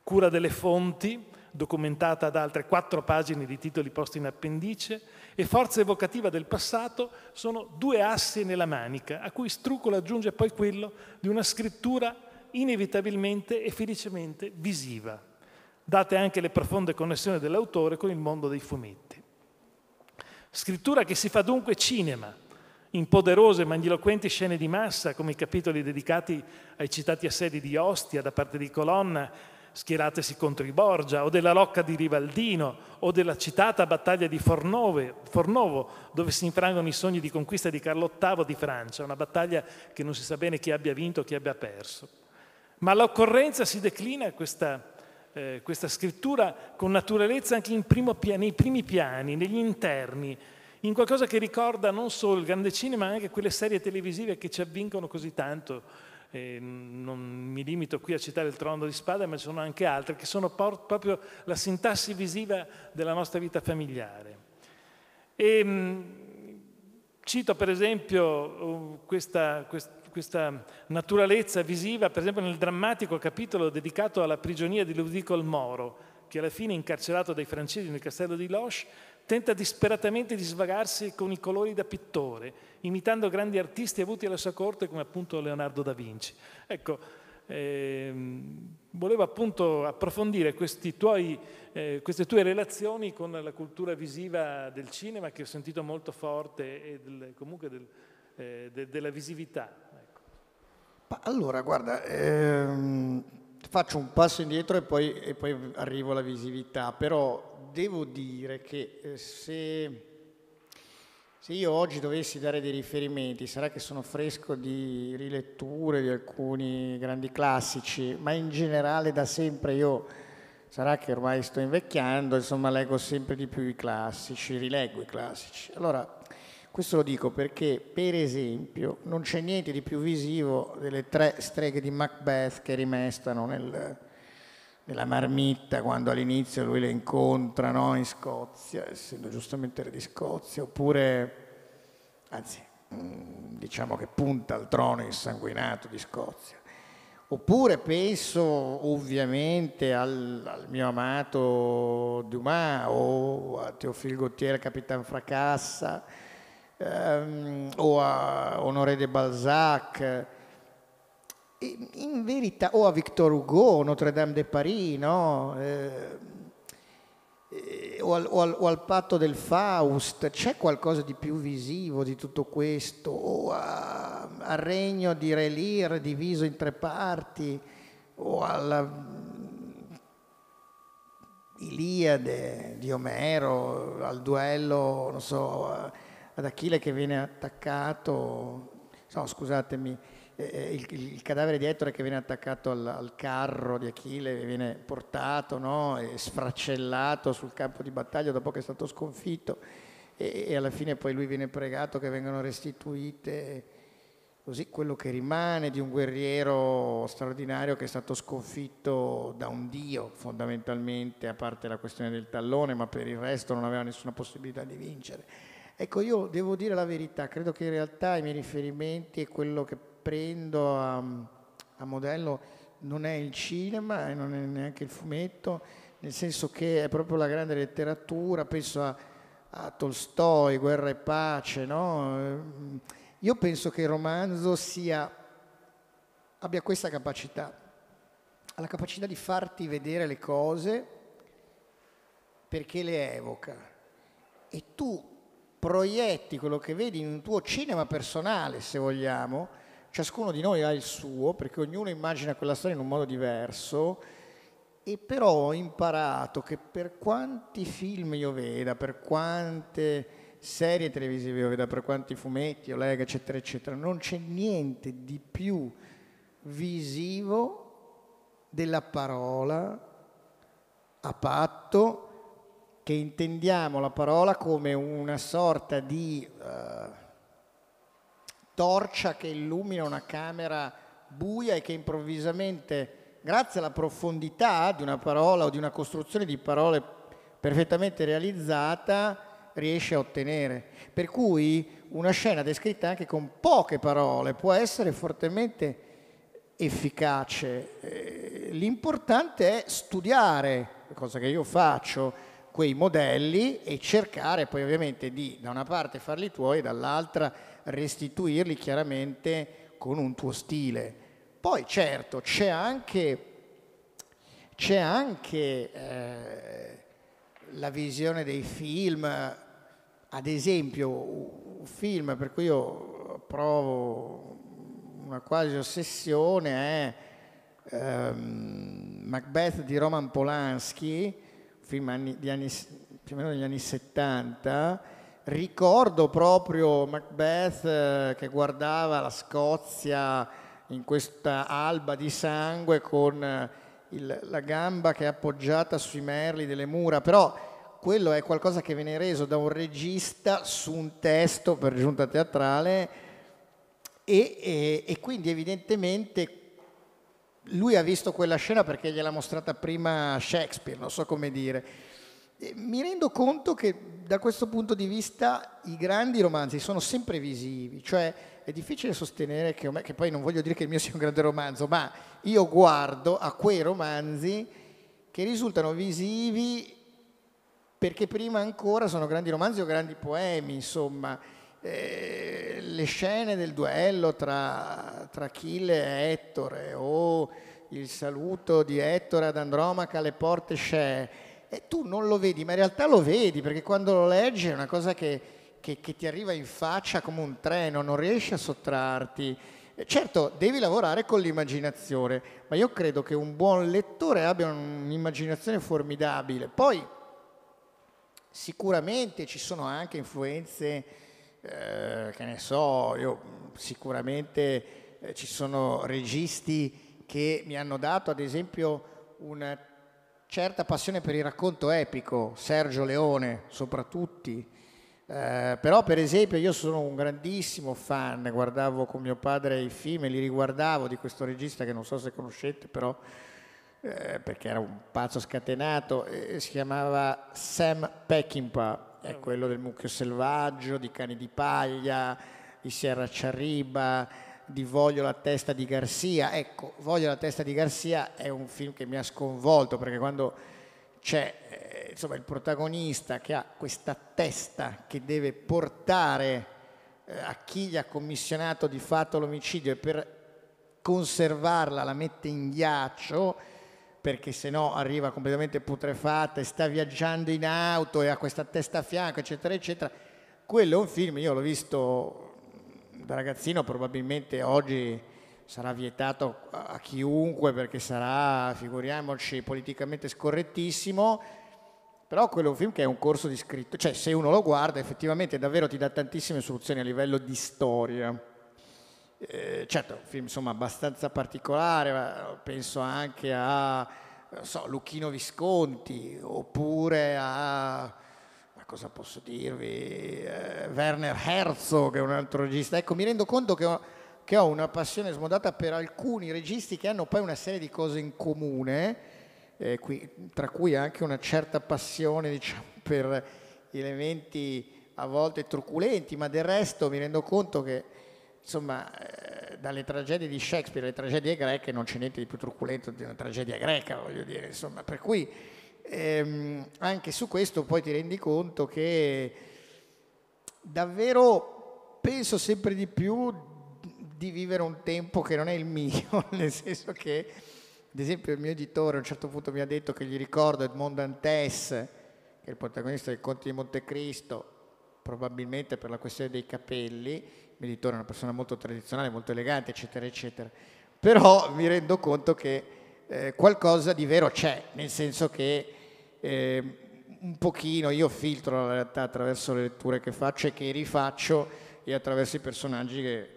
Cura delle fonti, documentata da altre quattro pagine di titoli posti in appendice, e forza evocativa del passato sono due assi nella manica, a cui Struccolo aggiunge poi quello di una scrittura inevitabilmente e felicemente visiva, date anche le profonde connessioni dell'autore con il mondo dei fumetti. Scrittura che si fa dunque cinema, in poderose magniloquenti scene di massa, come i capitoli dedicati ai citati assedi di Ostia da parte di Colonna, schieratesi contro i Borgia, o della Locca di Rivaldino, o della citata battaglia di Fornove, Fornovo, dove si infrangono i sogni di conquista di Carlo VIII di Francia, una battaglia che non si sa bene chi abbia vinto o chi abbia perso. Ma all'occorrenza si declina questa, eh, questa scrittura con naturalezza anche primo, nei primi piani, negli interni, in qualcosa che ricorda non solo il grande cinema, ma anche quelle serie televisive che ci avvincono così tanto. E non mi limito qui a citare il trono di spada, ma ci sono anche altre, che sono proprio la sintassi visiva della nostra vita familiare. E, ehm, cito per esempio uh, questa, questa questa naturalezza visiva, per esempio nel drammatico capitolo dedicato alla prigionia di Ludico il Moro, che alla fine incarcerato dai francesi nel castello di Loche, Tenta disperatamente di svagarsi con i colori da pittore, imitando grandi artisti avuti alla sua corte come appunto Leonardo da Vinci. Ecco, ehm, volevo appunto approfondire tuoi, eh, queste tue relazioni con la cultura visiva del cinema che ho sentito molto forte e del, comunque del, eh, de, della visività. Ecco. Allora, guarda, ehm faccio un passo indietro e poi, e poi arrivo alla visività, però devo dire che eh, se, se, io oggi dovessi dare dei riferimenti, sarà che sono fresco di riletture di alcuni grandi classici, ma in generale da sempre io, sarà che ormai sto invecchiando, insomma leggo sempre di più i classici, rileggo i classici. Allora, questo lo dico perché, per esempio, non c'è niente di più visivo delle tre streghe di Macbeth che rimestano nel, nella marmitta quando all'inizio lui le incontra no? in Scozia, essendo giustamente re di Scozia, oppure, anzi, mm, diciamo che punta al trono insanguinato di Scozia. Oppure penso ovviamente al, al mio amato Dumas o a Teofil Gautier, Capitan Fracassa, ehm, o a Honoré de Balzac, in verità, o a Victor Hugo, Notre Dame de Paris, no? eh, o, al, o, al, o, al, patto del Faust, c'è qualcosa di più visivo di tutto questo, o a, al regno di Relir diviso in tre parti, o alla mm, Iliade di Omero, al duello, non so ad Achille che viene attaccato, no, scusatemi, eh, eh il, il, cadavere di Ettore che viene attaccato al, al carro di Achille, viene portato no, e sfracellato sul campo di battaglia dopo che è stato sconfitto e, e alla fine poi lui viene pregato che vengano restituite così quello che rimane di un guerriero straordinario che è stato sconfitto da un dio fondamentalmente, a parte la questione del tallone, ma per il resto non aveva nessuna possibilità di vincere. Ecco, io devo dire la verità, credo che in realtà i miei riferimenti e quello che prendo a, a modello non è il cinema e non è neanche il fumetto, nel senso che è proprio la grande letteratura, penso a, a Tolstoi, Guerra e Pace, no? Ehm, io penso che il romanzo sia, abbia questa capacità, ha la capacità di farti vedere le cose perché le evoca. E tu proietti quello che vedi in un tuo cinema personale, se vogliamo, ciascuno di noi ha il suo, perché ognuno immagina quella storia in un modo diverso, e però ho imparato che per quanti film io veda, per quante serie televisive io veda, per quanti fumetti o lega, eccetera, eccetera, non c'è niente di più visivo della parola a patto che intendiamo la parola come una sorta di eh, torcia che illumina una camera buia e che improvvisamente, grazie alla profondità di una parola o di una costruzione di parole perfettamente realizzata, riesce a ottenere. Per cui una scena descritta anche con poche parole può essere fortemente efficace. Eh, l'importante è studiare, cosa che io faccio, quei modelli e cercare poi ovviamente di da una parte farli tuoi e dall'altra restituirli chiaramente con un tuo stile. Poi certo c'è anche, c'è anche eh, la visione dei film, ad esempio un film per cui io provo una quasi ossessione è ehm, Macbeth di Roman Polanski, film anni, anni, più o meno degli anni 70, ricordo proprio Macbeth eh, che guardava la Scozia in questa alba di sangue con eh, il, la gamba che è appoggiata sui merli delle mura, però quello è qualcosa che viene reso da un regista su un testo per giunta teatrale e, e, e quindi evidentemente lui ha visto quella scena perché gliel'ha mostrata prima Shakespeare, non so come dire. E mi rendo conto che da questo punto di vista i grandi romanzi sono sempre visivi, cioè è difficile sostenere che, che poi non voglio dire che il mio sia un grande romanzo, ma io guardo a quei romanzi che risultano visivi perché prima ancora sono grandi romanzi o grandi poemi, insomma. Eh, le scene del duello tra, tra Achille e Ettore o il saluto di Ettore ad Andromaca alle porte Scee e eh, tu non lo vedi, ma in realtà lo vedi perché quando lo leggi è una cosa che, che, che ti arriva in faccia come un treno, non riesci a sottrarti. Eh, certo, devi lavorare con l'immaginazione, ma io credo che un buon lettore abbia un'immaginazione formidabile. Poi sicuramente ci sono anche influenze eh, che ne so, io sicuramente eh, ci sono registi che mi hanno dato ad esempio una certa passione per il racconto epico, Sergio Leone soprattutto, eh, però per esempio io sono un grandissimo fan, guardavo con mio padre i film e li riguardavo di questo regista che non so se conoscete però eh, perché era un pazzo scatenato, si chiamava Sam Peckinpah è quello del mucchio selvaggio, di cani di paglia, di Sierra Ciarriba, di Voglio la testa di Garcia. Ecco, Voglio la testa di Garcia è un film che mi ha sconvolto perché quando c'è eh, insomma, il protagonista che ha questa testa che deve portare eh, a chi gli ha commissionato di fatto l'omicidio e per conservarla la mette in ghiaccio, perché se no arriva completamente putrefatta e sta viaggiando in auto e ha questa testa a fianco, eccetera, eccetera. Quello è un film, io l'ho visto da ragazzino, probabilmente oggi sarà vietato a chiunque perché sarà, figuriamoci, politicamente scorrettissimo, però quello è un film che è un corso di scritto, cioè se uno lo guarda effettivamente davvero ti dà tantissime soluzioni a livello di storia. Eh, certo, un film insomma, abbastanza particolare, penso anche a so, Lucchino Visconti oppure a cosa posso dirvi? Eh, Werner Herzog è un altro regista. Ecco, mi rendo conto che ho, che ho, una passione smodata per alcuni registi che hanno poi una serie di cose in comune, eh, qui, tra cui anche una certa passione diciamo, per elementi a volte truculenti, ma del resto mi rendo conto che insomma, eh, dalle tragedie di Shakespeare alle tragedie greche non c'è niente di più truculento di una tragedia greca, voglio dire, insomma, per cui ehm, anche su questo poi ti rendi conto che davvero penso sempre di più di vivere un tempo che non è il mio, nel senso che ad esempio il mio editore a un certo punto mi ha detto che gli ricordo Edmond Dantes, che è il protagonista del Conte di Montecristo, probabilmente per la questione dei capelli, Meditore è una persona molto tradizionale, molto elegante, eccetera, eccetera. Però mi rendo conto che eh, qualcosa di vero c'è, nel senso che eh, un pochino io filtro la realtà attraverso le letture che faccio e che rifaccio e attraverso i personaggi che,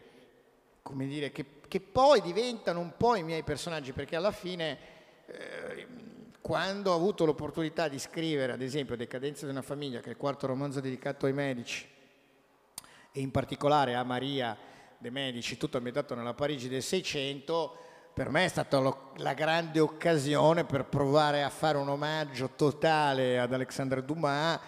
come dire, che, che poi diventano un po' i miei personaggi, perché alla fine... Eh, quando ho avuto l'opportunità di scrivere, ad esempio, Decadenza di una famiglia, che è il quarto romanzo dedicato ai medici, e in particolare a Maria De Medici, tutto ambientato nella Parigi del Seicento, per me è stata lo, la grande occasione per provare a fare un omaggio totale ad Alexandre Dumas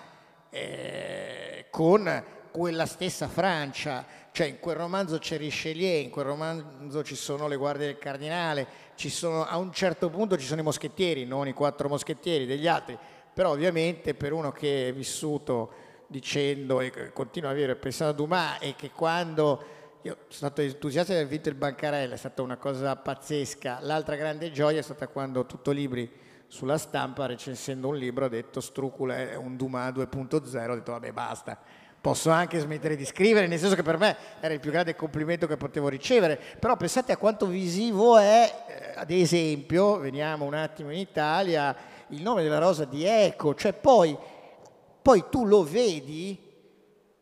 eh, con quella stessa Francia, cioè in quel romanzo c'è Richelieu, in quel romanzo ci sono le guardie del cardinale, sono, a un certo punto ci sono i moschettieri, non i quattro moschettieri degli altri, però ovviamente per uno che è vissuto dicendo e continuo a avere pensando a Dumas è che quando io sono stato entusiasta di aver vinto il Bancarella, è stata una cosa pazzesca. L'altra grande gioia è stata quando Tutto Libri sulla stampa, recensendo un libro, ha detto Strucula è un Dumas 2.0, ho detto vabbè basta, posso anche smettere di scrivere, nel senso che per me era il più grande complimento che potevo ricevere, però pensate a quanto visivo è, eh, ad esempio, veniamo un attimo in Italia, il nome della rosa di Eco, cioè poi poi tu lo vedi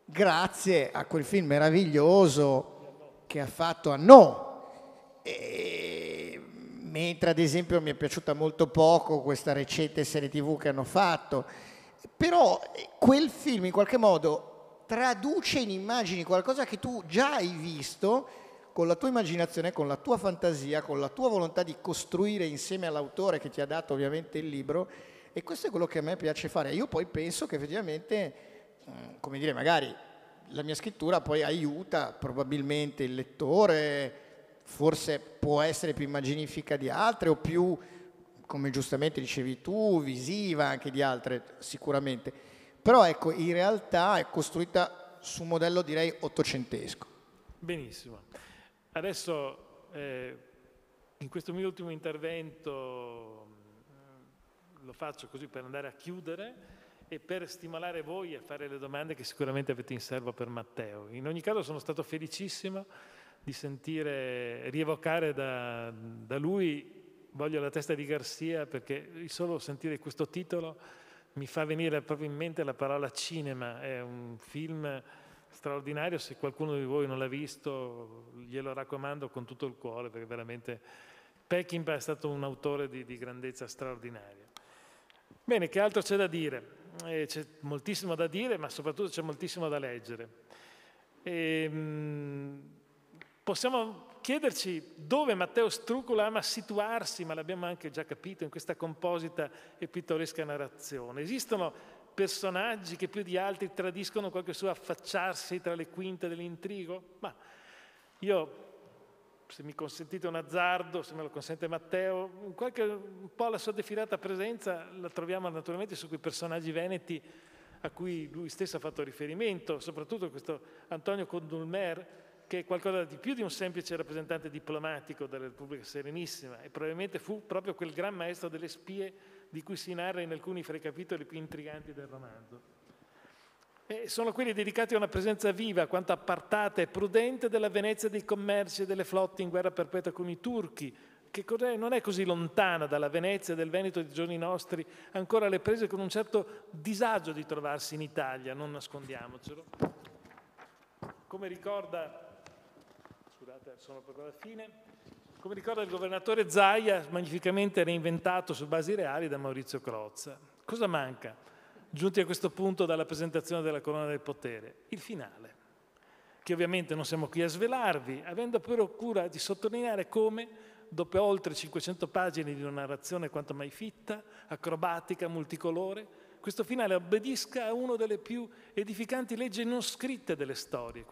grazie a quel film meraviglioso che ha fatto a No. E... mentre ad esempio mi è piaciuta molto poco questa recente serie tv che hanno fatto, però eh, quel film in qualche modo traduce in immagini qualcosa che tu già hai visto con la tua immaginazione, con la tua fantasia, con la tua volontà di costruire insieme all'autore che ti ha dato ovviamente il libro e questo è quello che a me piace fare. Io poi penso che effettivamente, eh, come dire, magari la mia scrittura poi aiuta probabilmente il lettore, forse può essere più immaginifica di altre o più, come giustamente dicevi tu, visiva anche di altre, sicuramente. Però ecco, in realtà è costruita su un modello direi ottocentesco. Benissimo. Adesso eh, in questo mio ultimo intervento lo faccio così per andare a chiudere e per stimolare voi a fare le domande che sicuramente avete in serbo per Matteo. In ogni caso sono stato felicissimo di sentire rievocare da, da lui Voglio la testa di Garzia perché solo sentire questo titolo mi fa venire proprio in mente la parola cinema, è un film straordinario, se qualcuno di voi non l'ha visto glielo raccomando con tutto il cuore perché veramente Peckinpah è stato un autore di, di grandezza straordinaria. Bene, che altro c'è da dire? Eh, c'è moltissimo da dire, ma soprattutto c'è moltissimo da leggere. E, ehm, mh, possiamo chiederci dove Matteo Strucula ama situarsi, ma l'abbiamo anche già capito in questa composita e pittoresca narrazione. Esistono personaggi che più di altri tradiscono qualche suo affacciarsi tra le quinte dell'intrigo? Ma io se mi consentite un azzardo, se me lo consente Matteo, qualche, un po' la sua defilata presenza la troviamo naturalmente su quei personaggi veneti a cui lui stesso ha fatto riferimento, soprattutto questo Antonio Condulmer, che è qualcosa di più di un semplice rappresentante diplomatico della Repubblica Serenissima e probabilmente fu proprio quel gran maestro delle spie di cui si narra in alcuni fra i capitoli più intriganti del romanzo eh, sono quelli dedicati a una presenza viva, quanto appartata e prudente della Venezia dei commerci e delle flotte in guerra perpetua con i turchi, che non è così lontana dalla Venezia del Veneto dei giorni nostri, ancora alle prese con un certo disagio di trovarsi in Italia, non nascondiamocelo. Come ricorda, scusate, sono proprio alla fine, come ricorda il governatore Zaia, magnificamente reinventato su basi reali da Maurizio Crozza. Cosa manca? giunti a questo punto dalla presentazione della corona del potere, il finale, che ovviamente non siamo qui a svelarvi, avendo però cura di sottolineare come, dopo oltre 500 pagine di una narrazione quanto mai fitta, acrobatica, multicolore, questo finale obbedisca a una delle più edificanti leggi non scritte delle storie,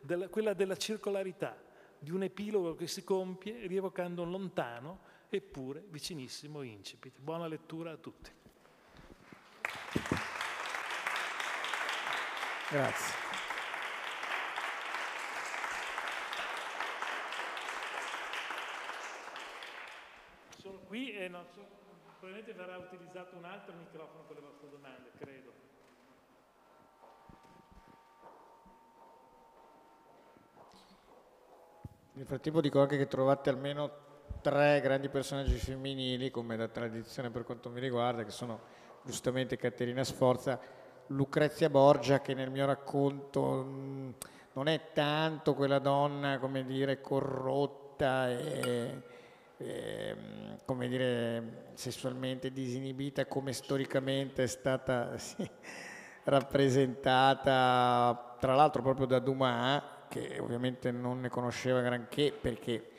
della, quella della circolarità, di un epilogo che si compie rievocando un lontano eppure vicinissimo incipit. Buona lettura a tutti. Grazie. Sono qui e non so, probabilmente verrà utilizzato un altro microfono per le vostre domande, credo. Nel frattempo dico anche che trovate almeno tre grandi personaggi femminili, come da tradizione per quanto mi riguarda, che sono giustamente Caterina Sforza, Lucrezia Borgia che nel mio racconto mh, mm, non è tanto quella donna, come dire, corrotta e, e mm, come dire, sessualmente disinibita come storicamente è stata sì, rappresentata, tra l'altro proprio da Dumas, che ovviamente non ne conosceva granché perché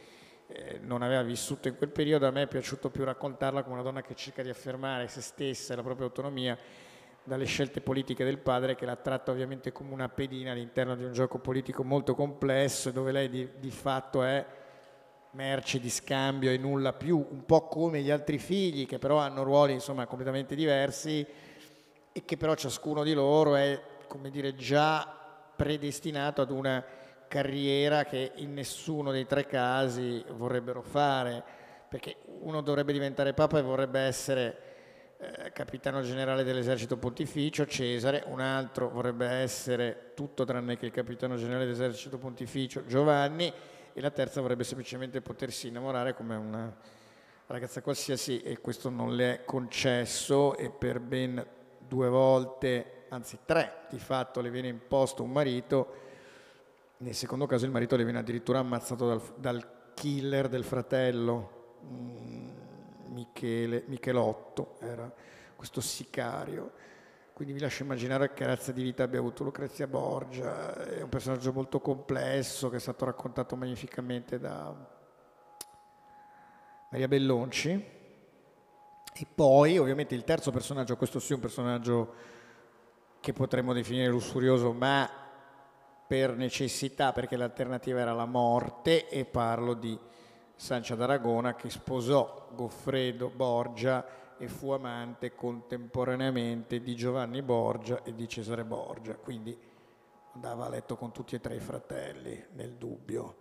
eh, non aveva vissuto in quel periodo, a me è piaciuto più raccontarla come una donna che cerca di affermare se stessa e la propria autonomia dalle scelte politiche del padre che la tratta ovviamente come una pedina all'interno di un gioco politico molto complesso dove lei di, di fatto è merce di scambio e nulla più, un po' come gli altri figli che però hanno ruoli insomma completamente diversi e che però ciascuno di loro è come dire già predestinato ad una carriera che in nessuno dei tre casi vorrebbero fare, perché uno dovrebbe diventare papa e vorrebbe essere eh, capitano generale dell'esercito pontificio, Cesare, un altro vorrebbe essere tutto tranne che il capitano generale dell'esercito pontificio, Giovanni, e la terza vorrebbe semplicemente potersi innamorare come una ragazza qualsiasi e questo non le è concesso e per ben due volte, anzi tre di fatto, le viene imposto un marito nel secondo caso il marito viene addirittura ammazzato dal, dal killer del fratello, mm, Michele, Michelotto era questo sicario. Quindi vi lascio immaginare che razza di vita abbia avuto Lucrezia Borgia, è un personaggio molto complesso che è stato raccontato magnificamente da Maria Bellonci. E poi ovviamente il terzo personaggio, questo sì è un personaggio che potremmo definire lussurioso, ma per necessità perché l'alternativa era la morte e parlo di Sancia d'Aragona che sposò Goffredo Borgia e fu amante contemporaneamente di Giovanni Borgia e di Cesare Borgia, quindi andava a letto con tutti e tre i fratelli nel dubbio.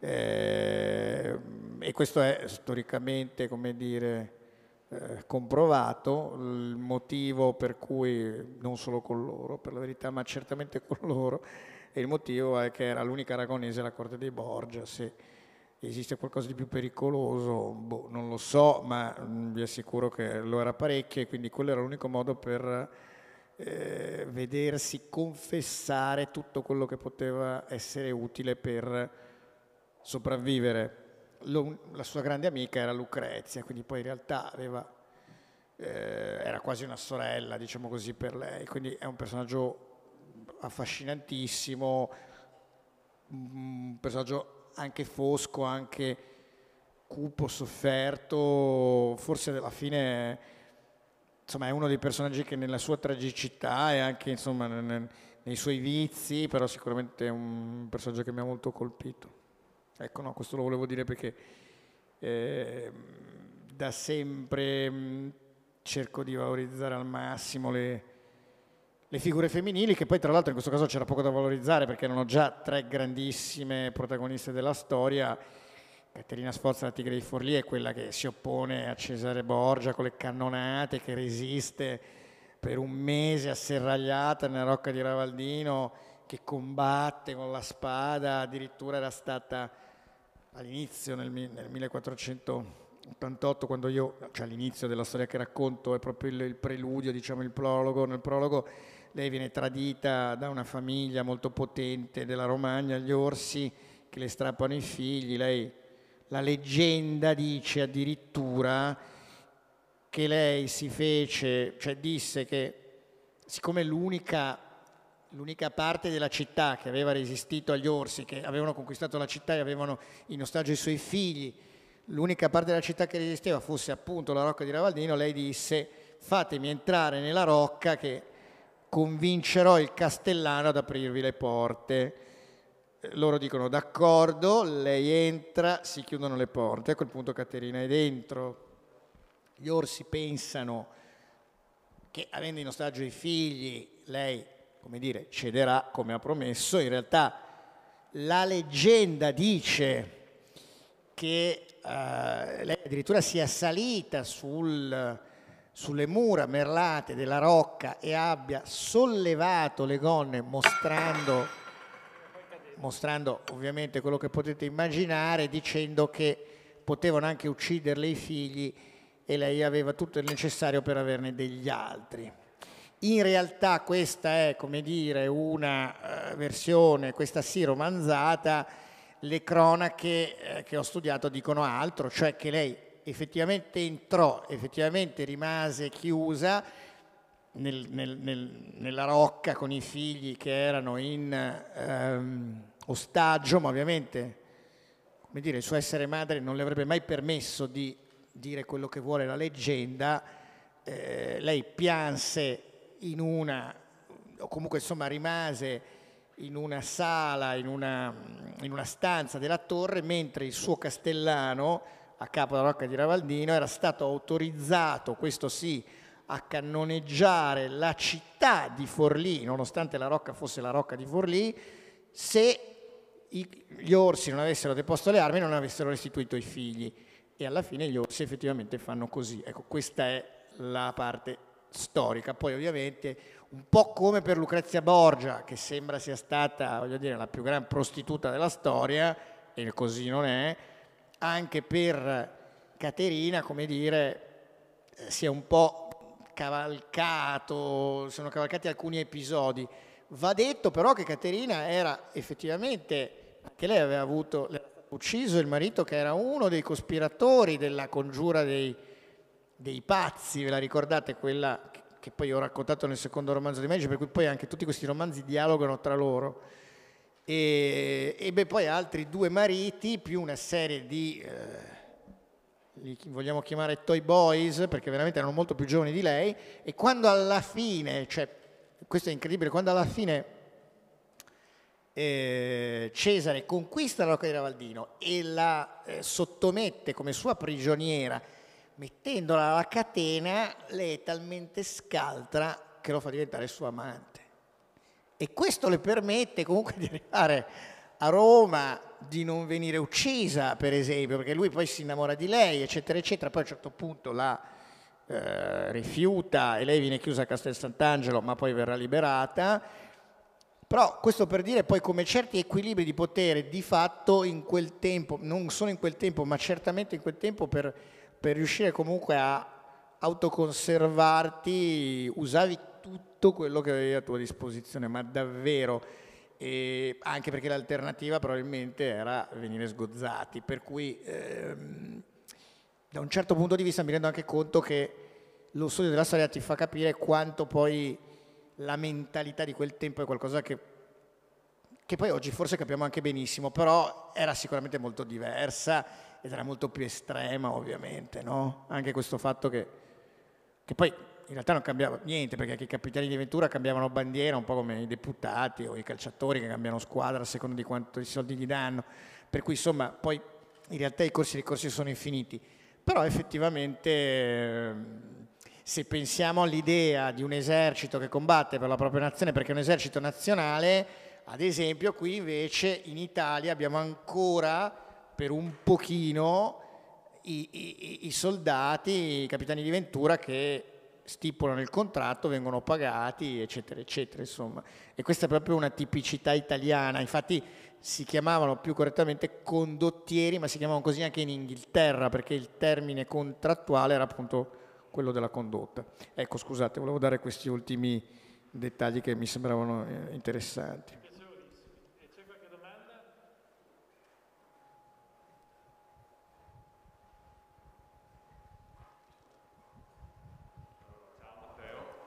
Eh, e questo è storicamente, come dire, eh, comprovato, il motivo per cui, non solo con loro, per la verità, ma certamente con loro, e il motivo è che era l'unica aragonese alla corte dei Borgia, se esiste qualcosa di più pericoloso, boh, non lo so, ma mm, vi assicuro che lo era parecchio e quindi quello era l'unico modo per eh, vedersi confessare tutto quello che poteva essere utile per sopravvivere. Lo, la sua grande amica era Lucrezia, quindi poi in realtà aveva, eh, era quasi una sorella, diciamo così, per lei, quindi è un personaggio affascinantissimo, un personaggio anche fosco, anche cupo, sofferto, forse alla fine insomma, è uno dei personaggi che nella sua tragicità e anche insomma, nei suoi vizi, però sicuramente è un personaggio che mi ha molto colpito. Ecco, no, questo lo volevo dire perché eh, da sempre mh, mm, cerco di valorizzare al massimo le, le figure femminili, che poi tra l'altro in questo caso c'era poco da valorizzare perché erano già tre grandissime protagoniste della storia. Caterina Sforza, la tigre di Forlì, è quella che si oppone a Cesare Borgia con le cannonate, che resiste per un mese asserragliata nella rocca di Ravaldino, che combatte con la spada, addirittura era stata all'inizio, nel, nel 1488, quando io, cioè all'inizio della storia che racconto, è proprio il, il preludio, diciamo il prologo, nel prologo lei viene tradita da una famiglia molto potente della Romagna, gli Orsi, che le strappano i figli, lei, la leggenda dice addirittura che lei si fece, cioè disse che siccome l'unica, l'unica parte della città che aveva resistito agli orsi, che avevano conquistato la città e avevano in ostaggio i suoi figli, l'unica parte della città che resisteva fosse appunto la Rocca di Ravaldino, lei disse fatemi entrare nella Rocca che convincerò il castellano ad aprirvi le porte. Loro dicono d'accordo, lei entra, si chiudono le porte, a quel punto Caterina è dentro. Gli orsi pensano che avendo in ostaggio i figli, lei, come dire, cederà come ha promesso. In realtà la leggenda dice che eh, lei addirittura sia salita sul sulle mura merlate della Rocca e abbia sollevato le gonne mostrando, mostrando ovviamente quello che potete immaginare, dicendo che potevano anche ucciderle i figli e lei aveva tutto il necessario per averne degli altri. In realtà questa è, come dire, una eh, versione, questa sì romanzata, le cronache eh, che ho studiato dicono altro, cioè che lei effettivamente entrò, effettivamente rimase chiusa nel, nel, nel, nella rocca con i figli che erano in ehm, ostaggio, ma ovviamente come dire, il suo essere madre non le avrebbe mai permesso di dire quello che vuole la leggenda. Eh, lei pianse in una, o comunque insomma rimase in una sala, in una, in una stanza della torre, mentre il suo castellano a capo della Rocca di Ravaldino, era stato autorizzato, questo sì, a cannoneggiare la città di Forlì, nonostante la rocca fosse la rocca di Forlì, se gli orsi non avessero deposto le armi e non avessero restituito i figli. E alla fine gli orsi effettivamente fanno così. Ecco, questa è la parte storica. Poi ovviamente un po' come per Lucrezia Borgia, che sembra sia stata, voglio dire, la più gran prostituta della storia, e così non è, anche per Caterina, come dire, si è un po' cavalcato, sono cavalcati alcuni episodi. Va detto però che Caterina era effettivamente, che lei aveva avuto, aveva ucciso il marito che era uno dei cospiratori della congiura dei, dei pazzi, ve la ricordate quella che poi ho raccontato nel secondo romanzo di Medici, per cui poi anche tutti questi romanzi dialogano tra loro e ebbe poi altri due mariti più una serie di, eh, li vogliamo chiamare toy boys perché veramente erano molto più giovani di lei e quando alla fine, cioè, questo è incredibile, quando alla fine eh, Cesare conquista la Rocca di Ravaldino e la eh, sottomette come sua prigioniera mettendola alla catena, lei è talmente scaltra che lo fa diventare sua amante e questo le permette comunque di arrivare a Roma, di non venire uccisa per esempio, perché lui poi si innamora di lei, eccetera, eccetera, poi a un certo punto la eh, rifiuta e lei viene chiusa a Castel Sant'Angelo, ma poi verrà liberata. Però questo per dire poi come certi equilibri di potere di fatto in quel tempo, non solo in quel tempo, ma certamente in quel tempo per, per riuscire comunque a autoconservarti, usavi tutto quello che avevi a tua disposizione, ma davvero. E anche perché l'alternativa probabilmente era venire sgozzati, per cui ehm, da un certo punto di vista mi rendo anche conto che lo studio della storia ti fa capire quanto poi la mentalità di quel tempo è qualcosa che, che poi oggi forse capiamo anche benissimo, però era sicuramente molto diversa ed era molto più estrema ovviamente, no? anche questo fatto che, che poi in realtà non cambiava niente perché anche i capitani di avventura cambiavano bandiera un po' come i deputati o i calciatori che cambiano squadra a seconda di quanti soldi gli danno, per cui insomma poi in realtà i corsi di corsi sono infiniti, però effettivamente ehm, se pensiamo all'idea di un esercito che combatte per la propria nazione perché è un esercito nazionale, ad esempio qui invece in Italia abbiamo ancora per un pochino i, i, i soldati, i capitani di ventura che stipulano il contratto, vengono pagati, eccetera, eccetera, insomma. E questa è proprio una tipicità italiana, infatti si chiamavano più correttamente condottieri, ma si chiamavano così anche in Inghilterra, perché il termine contrattuale era appunto quello della condotta. Ecco, scusate, volevo dare questi ultimi dettagli che mi sembravano eh, interessanti.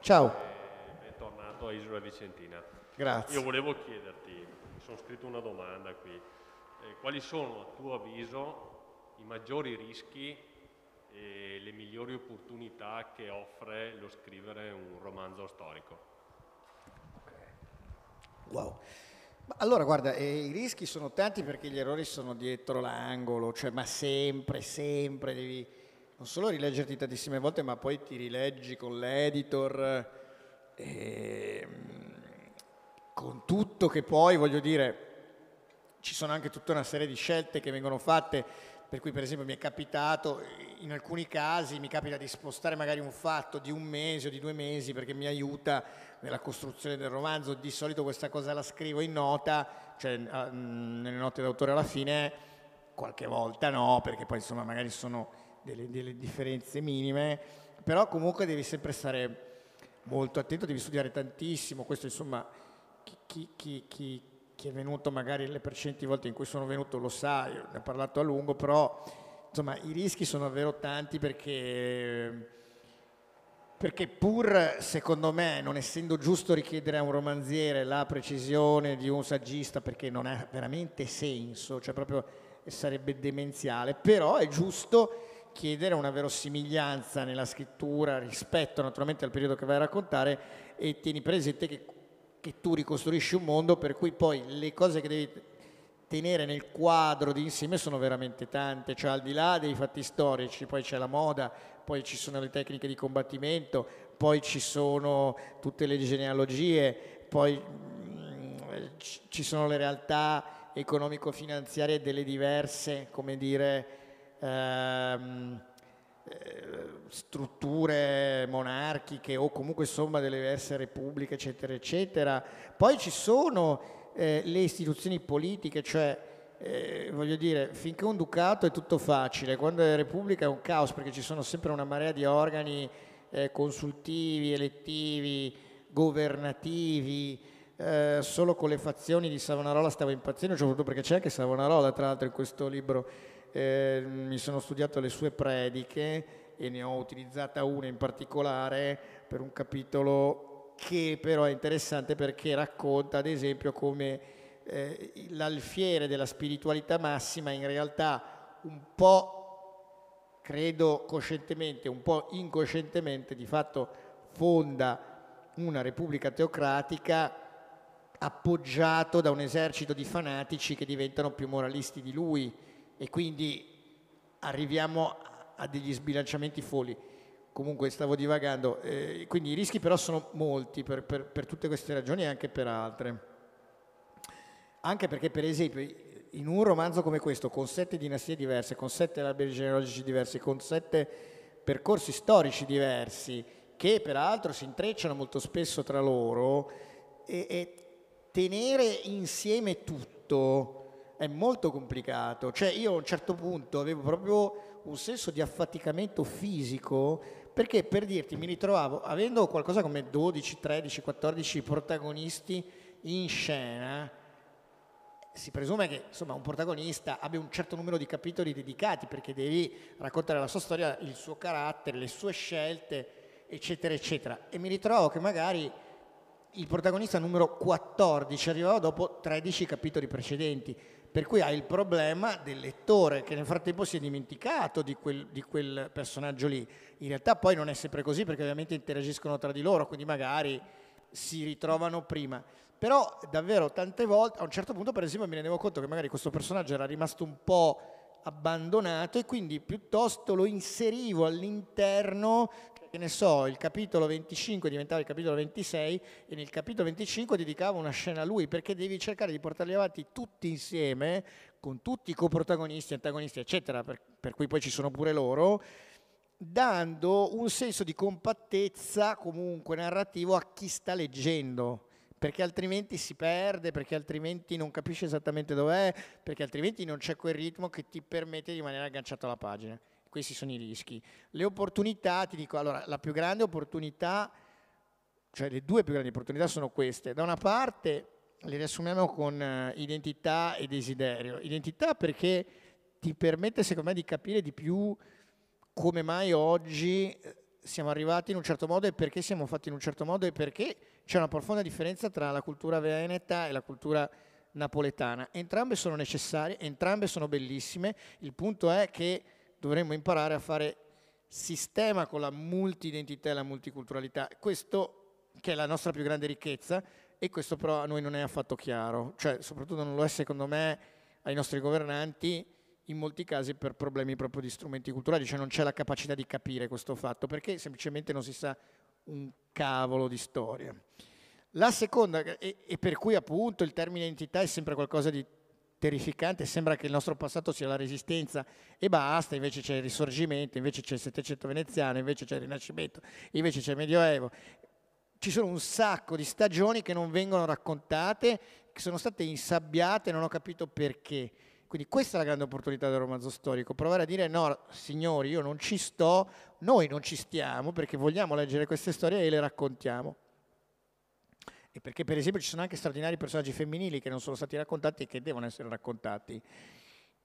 Ciao. Bentornato a Isola Vicentina. Grazie. Io volevo chiederti, mi sono scritto una domanda qui, eh, quali sono a tuo avviso i maggiori rischi e le migliori opportunità che offre lo scrivere un romanzo storico? Wow. Allora, guarda, eh, i rischi sono tanti perché gli errori sono dietro l'angolo, cioè, ma sempre, sempre devi non solo rileggerti tantissime volte, ma poi ti rileggi con l'editor, e, ehm, con tutto che poi, voglio dire, ci sono anche tutta una serie di scelte che vengono fatte, per cui per esempio mi è capitato, in alcuni casi mi capita di spostare magari un fatto di un mese o di due mesi perché mi aiuta nella costruzione del romanzo, di solito questa cosa la scrivo in nota, cioè ah, mm, nelle note d'autore alla fine, qualche volta no, perché poi insomma magari sono delle, delle differenze minime, però comunque devi sempre stare molto attento, devi studiare tantissimo, questo insomma chi, chi, chi, chi, è venuto magari le precedenti volte in cui sono venuto lo sa, io ne ho parlato a lungo, però insomma i rischi sono davvero tanti perché, perché pur secondo me non essendo giusto richiedere a un romanziere la precisione di un saggista perché non ha veramente senso, cioè proprio sarebbe demenziale, però è giusto chiedere una verosimiglianza nella scrittura rispetto naturalmente al periodo che vai a raccontare e tieni presente che, che tu ricostruisci un mondo per cui poi le cose che devi tenere nel quadro di insieme sono veramente tante, cioè al di là dei fatti storici, poi c'è la moda, poi ci sono le tecniche di combattimento, poi ci sono tutte le genealogie, poi mh, mm, ci sono le realtà economico-finanziarie delle diverse, come dire, ehm, eh, strutture monarchiche o comunque somma delle diverse repubbliche, eccetera, eccetera. Poi ci sono eh, le istituzioni politiche, cioè eh, voglio dire, finché un ducato è tutto facile, quando è repubblica è un caos perché ci sono sempre una marea di organi eh, consultivi, elettivi, governativi, eh, solo con le fazioni di Savonarola stavo impazzendo, soprattutto perché c'è anche Savonarola tra l'altro in questo libro eh, mi sono studiato le sue prediche e ne ho utilizzata una in particolare per un capitolo che però è interessante perché racconta ad esempio come eh, l'alfiere della spiritualità massima in realtà un po' credo coscientemente, un po' incoscientemente di fatto fonda una repubblica teocratica appoggiato da un esercito di fanatici che diventano più moralisti di lui e quindi arriviamo a degli sbilanciamenti folli. Comunque stavo divagando, eh, quindi i rischi però sono molti per, per, per, tutte queste ragioni e anche per altre. Anche perché per esempio in un romanzo come questo, con sette dinastie diverse, con sette alberi genealogici diversi, con sette percorsi storici diversi, che peraltro si intrecciano molto spesso tra loro, e, e tenere insieme tutto è molto complicato. Cioè io a un certo punto avevo proprio un senso di affaticamento fisico perché per dirti mi ritrovavo avendo qualcosa come 12, 13, 14 protagonisti in scena si presume che insomma, un protagonista abbia un certo numero di capitoli dedicati perché devi raccontare la sua storia, il suo carattere, le sue scelte, eccetera, eccetera. E mi ritrovo che magari il protagonista numero 14 arrivava dopo 13 capitoli precedenti. Per cui hai il problema del lettore che nel frattempo si è dimenticato di quel, di quel personaggio lì. In realtà poi non è sempre così perché ovviamente interagiscono tra di loro, quindi magari si ritrovano prima. Però davvero tante volte, a un certo punto per esempio mi rendevo conto che magari questo personaggio era rimasto un po' abbandonato e quindi piuttosto lo inserivo all'interno che ne so, il capitolo 25 diventava il capitolo 26 e nel capitolo 25 dedicava una scena a lui perché devi cercare di portarli avanti tutti insieme, con tutti i coprotagonisti, antagonisti, eccetera, per, per cui poi ci sono pure loro, dando un senso di compattezza comunque narrativo a chi sta leggendo perché altrimenti si perde, perché altrimenti non capisce esattamente dov'è, perché altrimenti non c'è quel ritmo che ti permette di rimanere agganciato alla pagina. Questi sono i rischi. Le opportunità, ti dico, allora, la più grande opportunità, cioè le due più grandi opportunità sono queste. Da una parte le riassumiamo con eh, identità e desiderio. Identità perché ti permette, secondo me, di capire di più come mai oggi eh, siamo arrivati in un certo modo e perché siamo fatti in un certo modo e perché c'è una profonda differenza tra la cultura veneta e la cultura napoletana. Entrambe sono necessarie, entrambe sono bellissime. Il punto è che dovremmo imparare a fare sistema con la multidentità e la multiculturalità. Questo che è la nostra più grande ricchezza e questo però a noi non è affatto chiaro, cioè soprattutto non lo è secondo me ai nostri governanti in molti casi per problemi proprio di strumenti culturali, cioè non c'è la capacità di capire questo fatto perché semplicemente non si sa un cavolo di storia. La seconda, e, e per cui appunto il termine entità è sempre qualcosa di terrificante, sembra che il nostro passato sia la resistenza e basta, invece c'è il risorgimento, invece c'è il Settecento veneziano, invece c'è il Rinascimento, invece c'è il Medioevo. Ci sono un sacco di stagioni che non vengono raccontate, che sono state insabbiate, non ho capito perché. Quindi questa è la grande opportunità del romanzo storico, provare a dire no, signori, io non ci sto, noi non ci stiamo perché vogliamo leggere queste storie e le raccontiamo e perché per esempio ci sono anche straordinari personaggi femminili che non sono stati raccontati e che devono essere raccontati.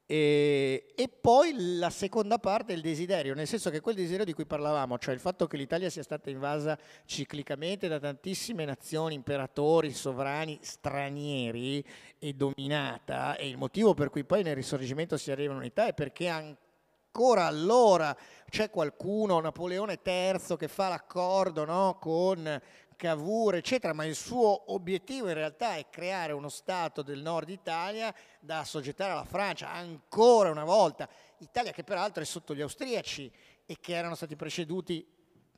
E, e, poi la seconda parte è il desiderio, nel senso che quel desiderio di cui parlavamo, cioè il fatto che l'Italia sia stata invasa ciclicamente da tantissime nazioni, imperatori, sovrani stranieri e dominata, e il motivo per cui poi nel risorgimento si arriva in all'unità è perché ancora allora c'è qualcuno, Napoleone III, che fa l'accordo no, con Cavour, eccetera, ma il suo obiettivo in realtà è creare uno Stato del nord Italia da assoggettare alla Francia, ancora una volta, Italia che peraltro è sotto gli austriaci e che erano stati preceduti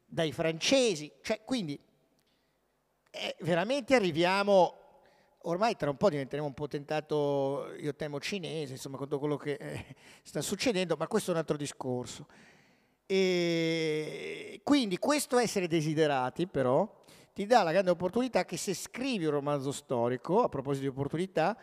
dai francesi, cioè quindi eh, veramente arriviamo ormai tra un po' diventeremo un potentato, io temo, cinese, insomma, con tutto quello che eh, sta succedendo, ma questo è un altro discorso. E quindi questo essere desiderati, però, ti dà la grande opportunità che se scrivi un romanzo storico, a proposito di opportunità,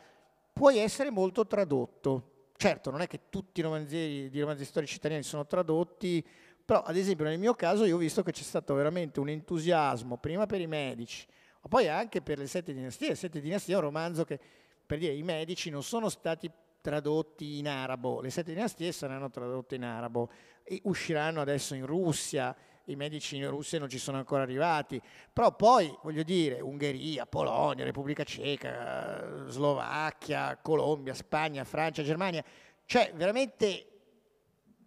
puoi essere molto tradotto. Certo, non è che tutti i romanzieri di romanzi storici italiani sono tradotti, però ad esempio nel mio caso io ho visto che c'è stato veramente un entusiasmo, prima per i medici, ma poi anche per le sette dinastie. Le sette dinastie è un romanzo che, per dire, i medici non sono stati tradotti in arabo, le sette dinastie saranno tradotte in arabo e usciranno adesso in Russia i medici in Russia non ci sono ancora arrivati, però poi voglio dire Ungheria, Polonia, Repubblica Ceca, Slovacchia, Colombia, Spagna, Francia, Germania, cioè veramente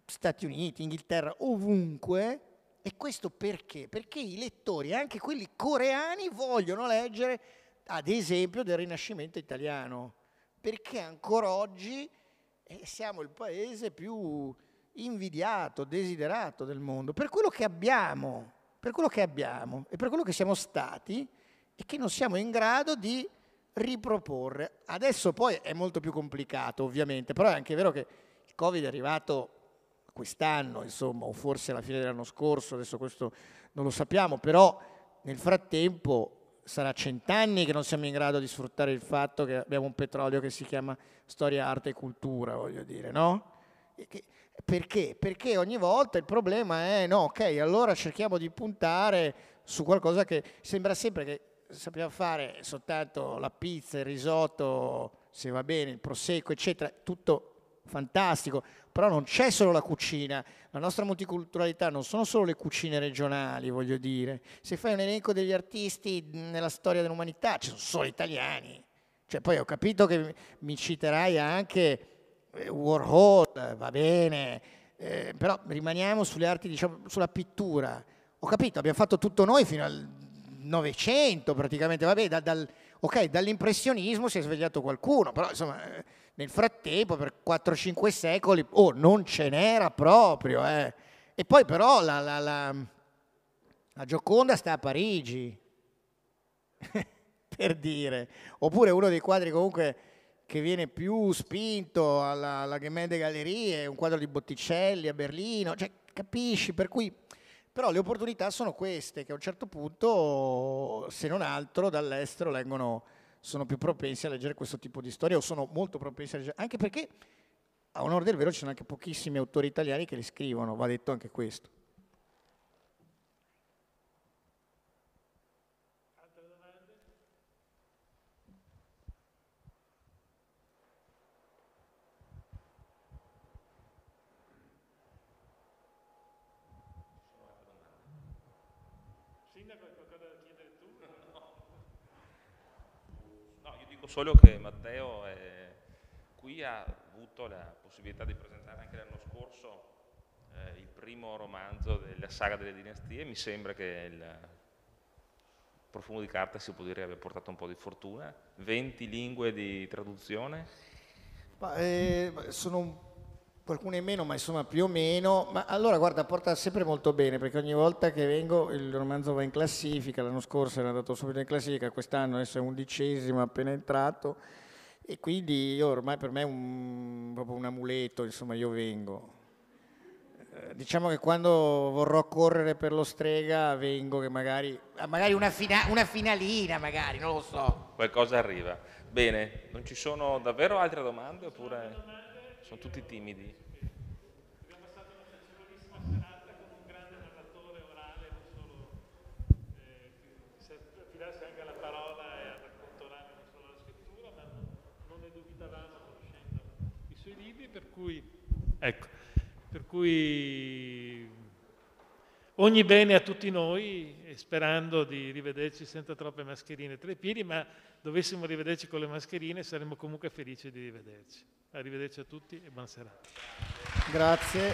Stati Uniti, Inghilterra, ovunque. E questo perché? Perché i lettori, anche quelli coreani, vogliono leggere, ad esempio, del Rinascimento italiano, perché ancora oggi eh, siamo il paese più invidiato, desiderato del mondo, per quello che abbiamo, per quello che abbiamo e per quello che siamo stati e che non siamo in grado di riproporre. Adesso poi è molto più complicato, ovviamente, però è anche vero che il Covid è arrivato quest'anno, insomma, o forse alla fine dell'anno scorso, adesso questo non lo sappiamo, però nel frattempo sarà cent'anni che non siamo in grado di sfruttare il fatto che abbiamo un petrolio che si chiama storia, arte e cultura, voglio dire, no? Eh, perché? Perché ogni volta il problema è no, ok, allora cerchiamo di puntare su qualcosa che sembra sempre che sappiamo fare soltanto la pizza, il risotto, se va bene, il prosecco, eccetera, tutto fantastico, però non c'è solo la cucina, la nostra multiculturalità non sono solo le cucine regionali, voglio dire, se fai un elenco degli artisti nella storia dell'umanità ci sono solo italiani, cioè poi ho capito che mi citerai anche eh, Warhol, va bene, eh, però rimaniamo sulle arti, diciamo, sulla pittura. Ho capito, abbiamo fatto tutto noi fino al Novecento praticamente, vabbè, da, dal, ok, dall'impressionismo si è svegliato qualcuno, però insomma eh, nel frattempo per 4-5 secoli oh, non ce n'era proprio. Eh. E poi però la, la, la, la Gioconda sta a Parigi, per dire, oppure uno dei quadri comunque che viene più spinto alla, alla Gemelle Gallerie, un quadro di Botticelli a Berlino, cioè, capisci, per cui... Però le opportunità sono queste, che a un certo punto, se non altro, dall'estero vengono, sono più propensi a leggere questo tipo di storie o sono molto propensi a leggere, anche perché a onore del vero ci sono anche pochissimi autori italiani che li scrivono, va detto anche questo. solo che Matteo è, eh, qui ha avuto la possibilità di presentare anche l'anno scorso eh, il primo romanzo della saga delle dinastie, mi sembra che il profumo di carta si può dire abbia portato un po' di fortuna, 20 lingue di traduzione. Ma, eh, sono qualcuno in meno, ma insomma più o meno. Ma allora guarda, porta sempre molto bene perché ogni volta che vengo il romanzo va in classifica. L'anno scorso era andato subito in classifica, quest'anno adesso è undicesimo, appena entrato. E quindi io, ormai per me è un, proprio un amuleto, insomma, io vengo. Eh, diciamo che quando vorrò correre per lo strega vengo che magari, ah, magari una, fina, una finalina, magari, non lo so. Qualcosa arriva. Bene, non ci sono davvero altre domande oppure sono tutti timidi. Abbiamo passato una piacevolissima serata con un grande narratore orale, non solo eh, affidarsi anche alla parola e al racconto orale, non scrittura, ma non ne dubitavamo conoscendo i suoi libri, per cui, ecco, per cui Ogni bene a tutti noi, sperando di rivederci senza troppe mascherine tra i piedi, ma dovessimo rivederci con le mascherine saremmo comunque felici di rivederci. Arrivederci a tutti e buona serata. Grazie.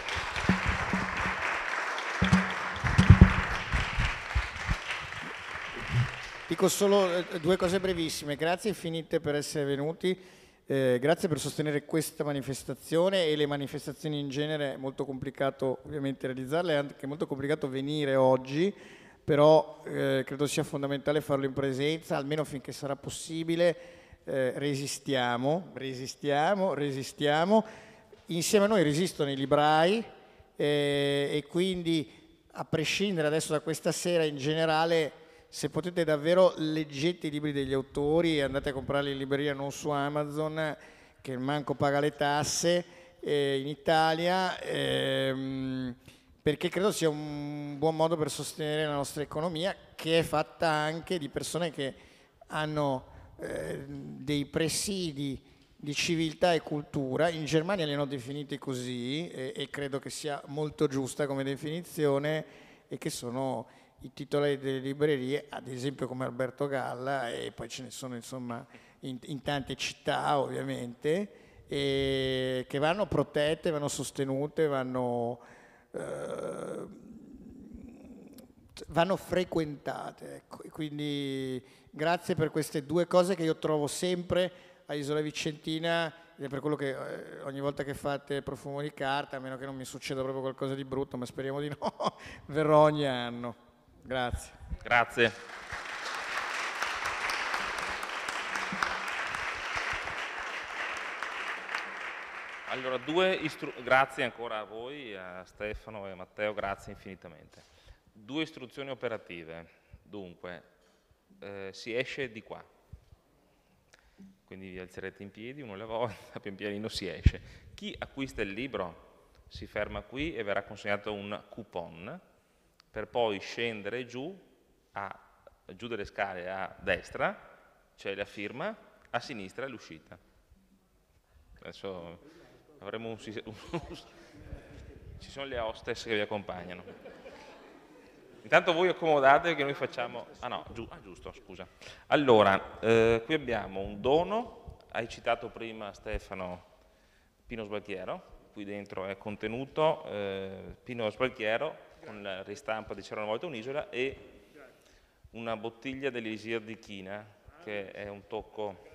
Dico solo eh, due cose brevissime. Grazie infinite per essere venuti. Eh, grazie per sostenere questa manifestazione e le manifestazioni in genere, è molto complicato ovviamente realizzarle, è anche molto complicato venire oggi, però eh, credo sia fondamentale farlo in presenza, almeno finché sarà possibile, eh, resistiamo, resistiamo, resistiamo. Insieme a noi resistono i librai eh, e quindi a prescindere adesso da questa sera in generale se potete davvero leggete i libri degli autori e andate a comprarli in libreria non su Amazon che manco paga le tasse eh, in Italia ehm, perché credo sia un buon modo per sostenere la nostra economia che è fatta anche di persone che hanno eh, dei presidi di civiltà e cultura, in Germania li hanno definiti così e, e credo che sia molto giusta come definizione e che sono i titolari delle librerie, ad esempio come Alberto Galla, e poi ce ne sono insomma in, in tante città ovviamente, che vanno protette, vanno sostenute, vanno, eh, vanno frequentate. Ecco. Quindi grazie per queste due cose che io trovo sempre a Isola Vicentina ed per quello che eh, ogni volta che fate profumo di carta, a meno che non mi succeda proprio qualcosa di brutto, ma speriamo di no, verrò ogni anno. Grazie. Grazie. Allora, due grazie ancora a voi, a Stefano e a Matteo, grazie infinitamente. Due istruzioni operative. Dunque, eh, si esce di qua. Quindi vi alzerete in piedi, uno alla volta, pian pianino si esce. Chi acquista il libro si ferma qui e verrà consegnato un coupon per poi scendere giù, a, giù delle scale a destra, c'è la firma, a sinistra è l'uscita. Adesso avremo un, un... ci sono le hostess che vi accompagnano. Intanto voi accomodatevi che noi facciamo... Ah no, giu... ah, giusto, scusa. Allora, eh, qui abbiamo un dono, hai citato prima Stefano Pino Sbalchiero, qui dentro è contenuto eh, Pino Sbalchiero, con la ristampa di C'era una volta un'isola e una bottiglia dell'Elisir di China, che è un tocco.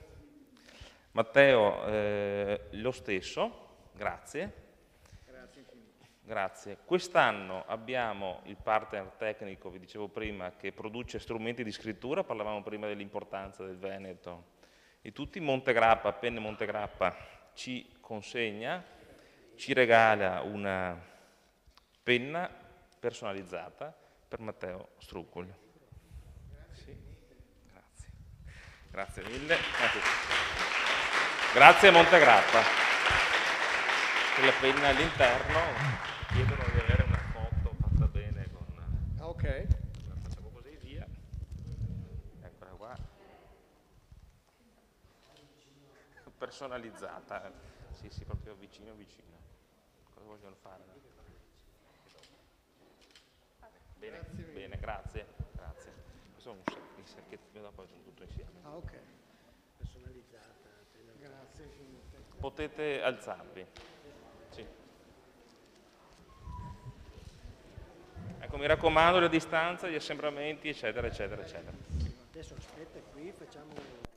Matteo, eh, lo stesso, grazie. Grazie. Quest'anno abbiamo il partner tecnico, vi dicevo prima, che produce strumenti di scrittura, parlavamo prima dell'importanza del Veneto, e tutti Montegrappa, Penne Montegrappa, ci consegna, ci regala una penna personalizzata per Matteo Struccoli. Sì. Grazie. Grazie mille. Grazie Montegrappa. Con la penna all'interno chiedono di avere una foto fatta bene con... ok. La facciamo così via. Eccola qua. Personalizzata. Eh. Sì, sì, proprio vicino, vicino. Cosa vogliono fare? Bene, grazie. Bene, grazie, grazie. Questo è un sac- il dopo sono tutto insieme. Ah, ok. Personalizzata. Grazie. Potete alzarvi. Sì. Ecco, mi raccomando la distanza, gli assembramenti, eccetera, eccetera, eccetera. Adesso aspetta qui, facciamo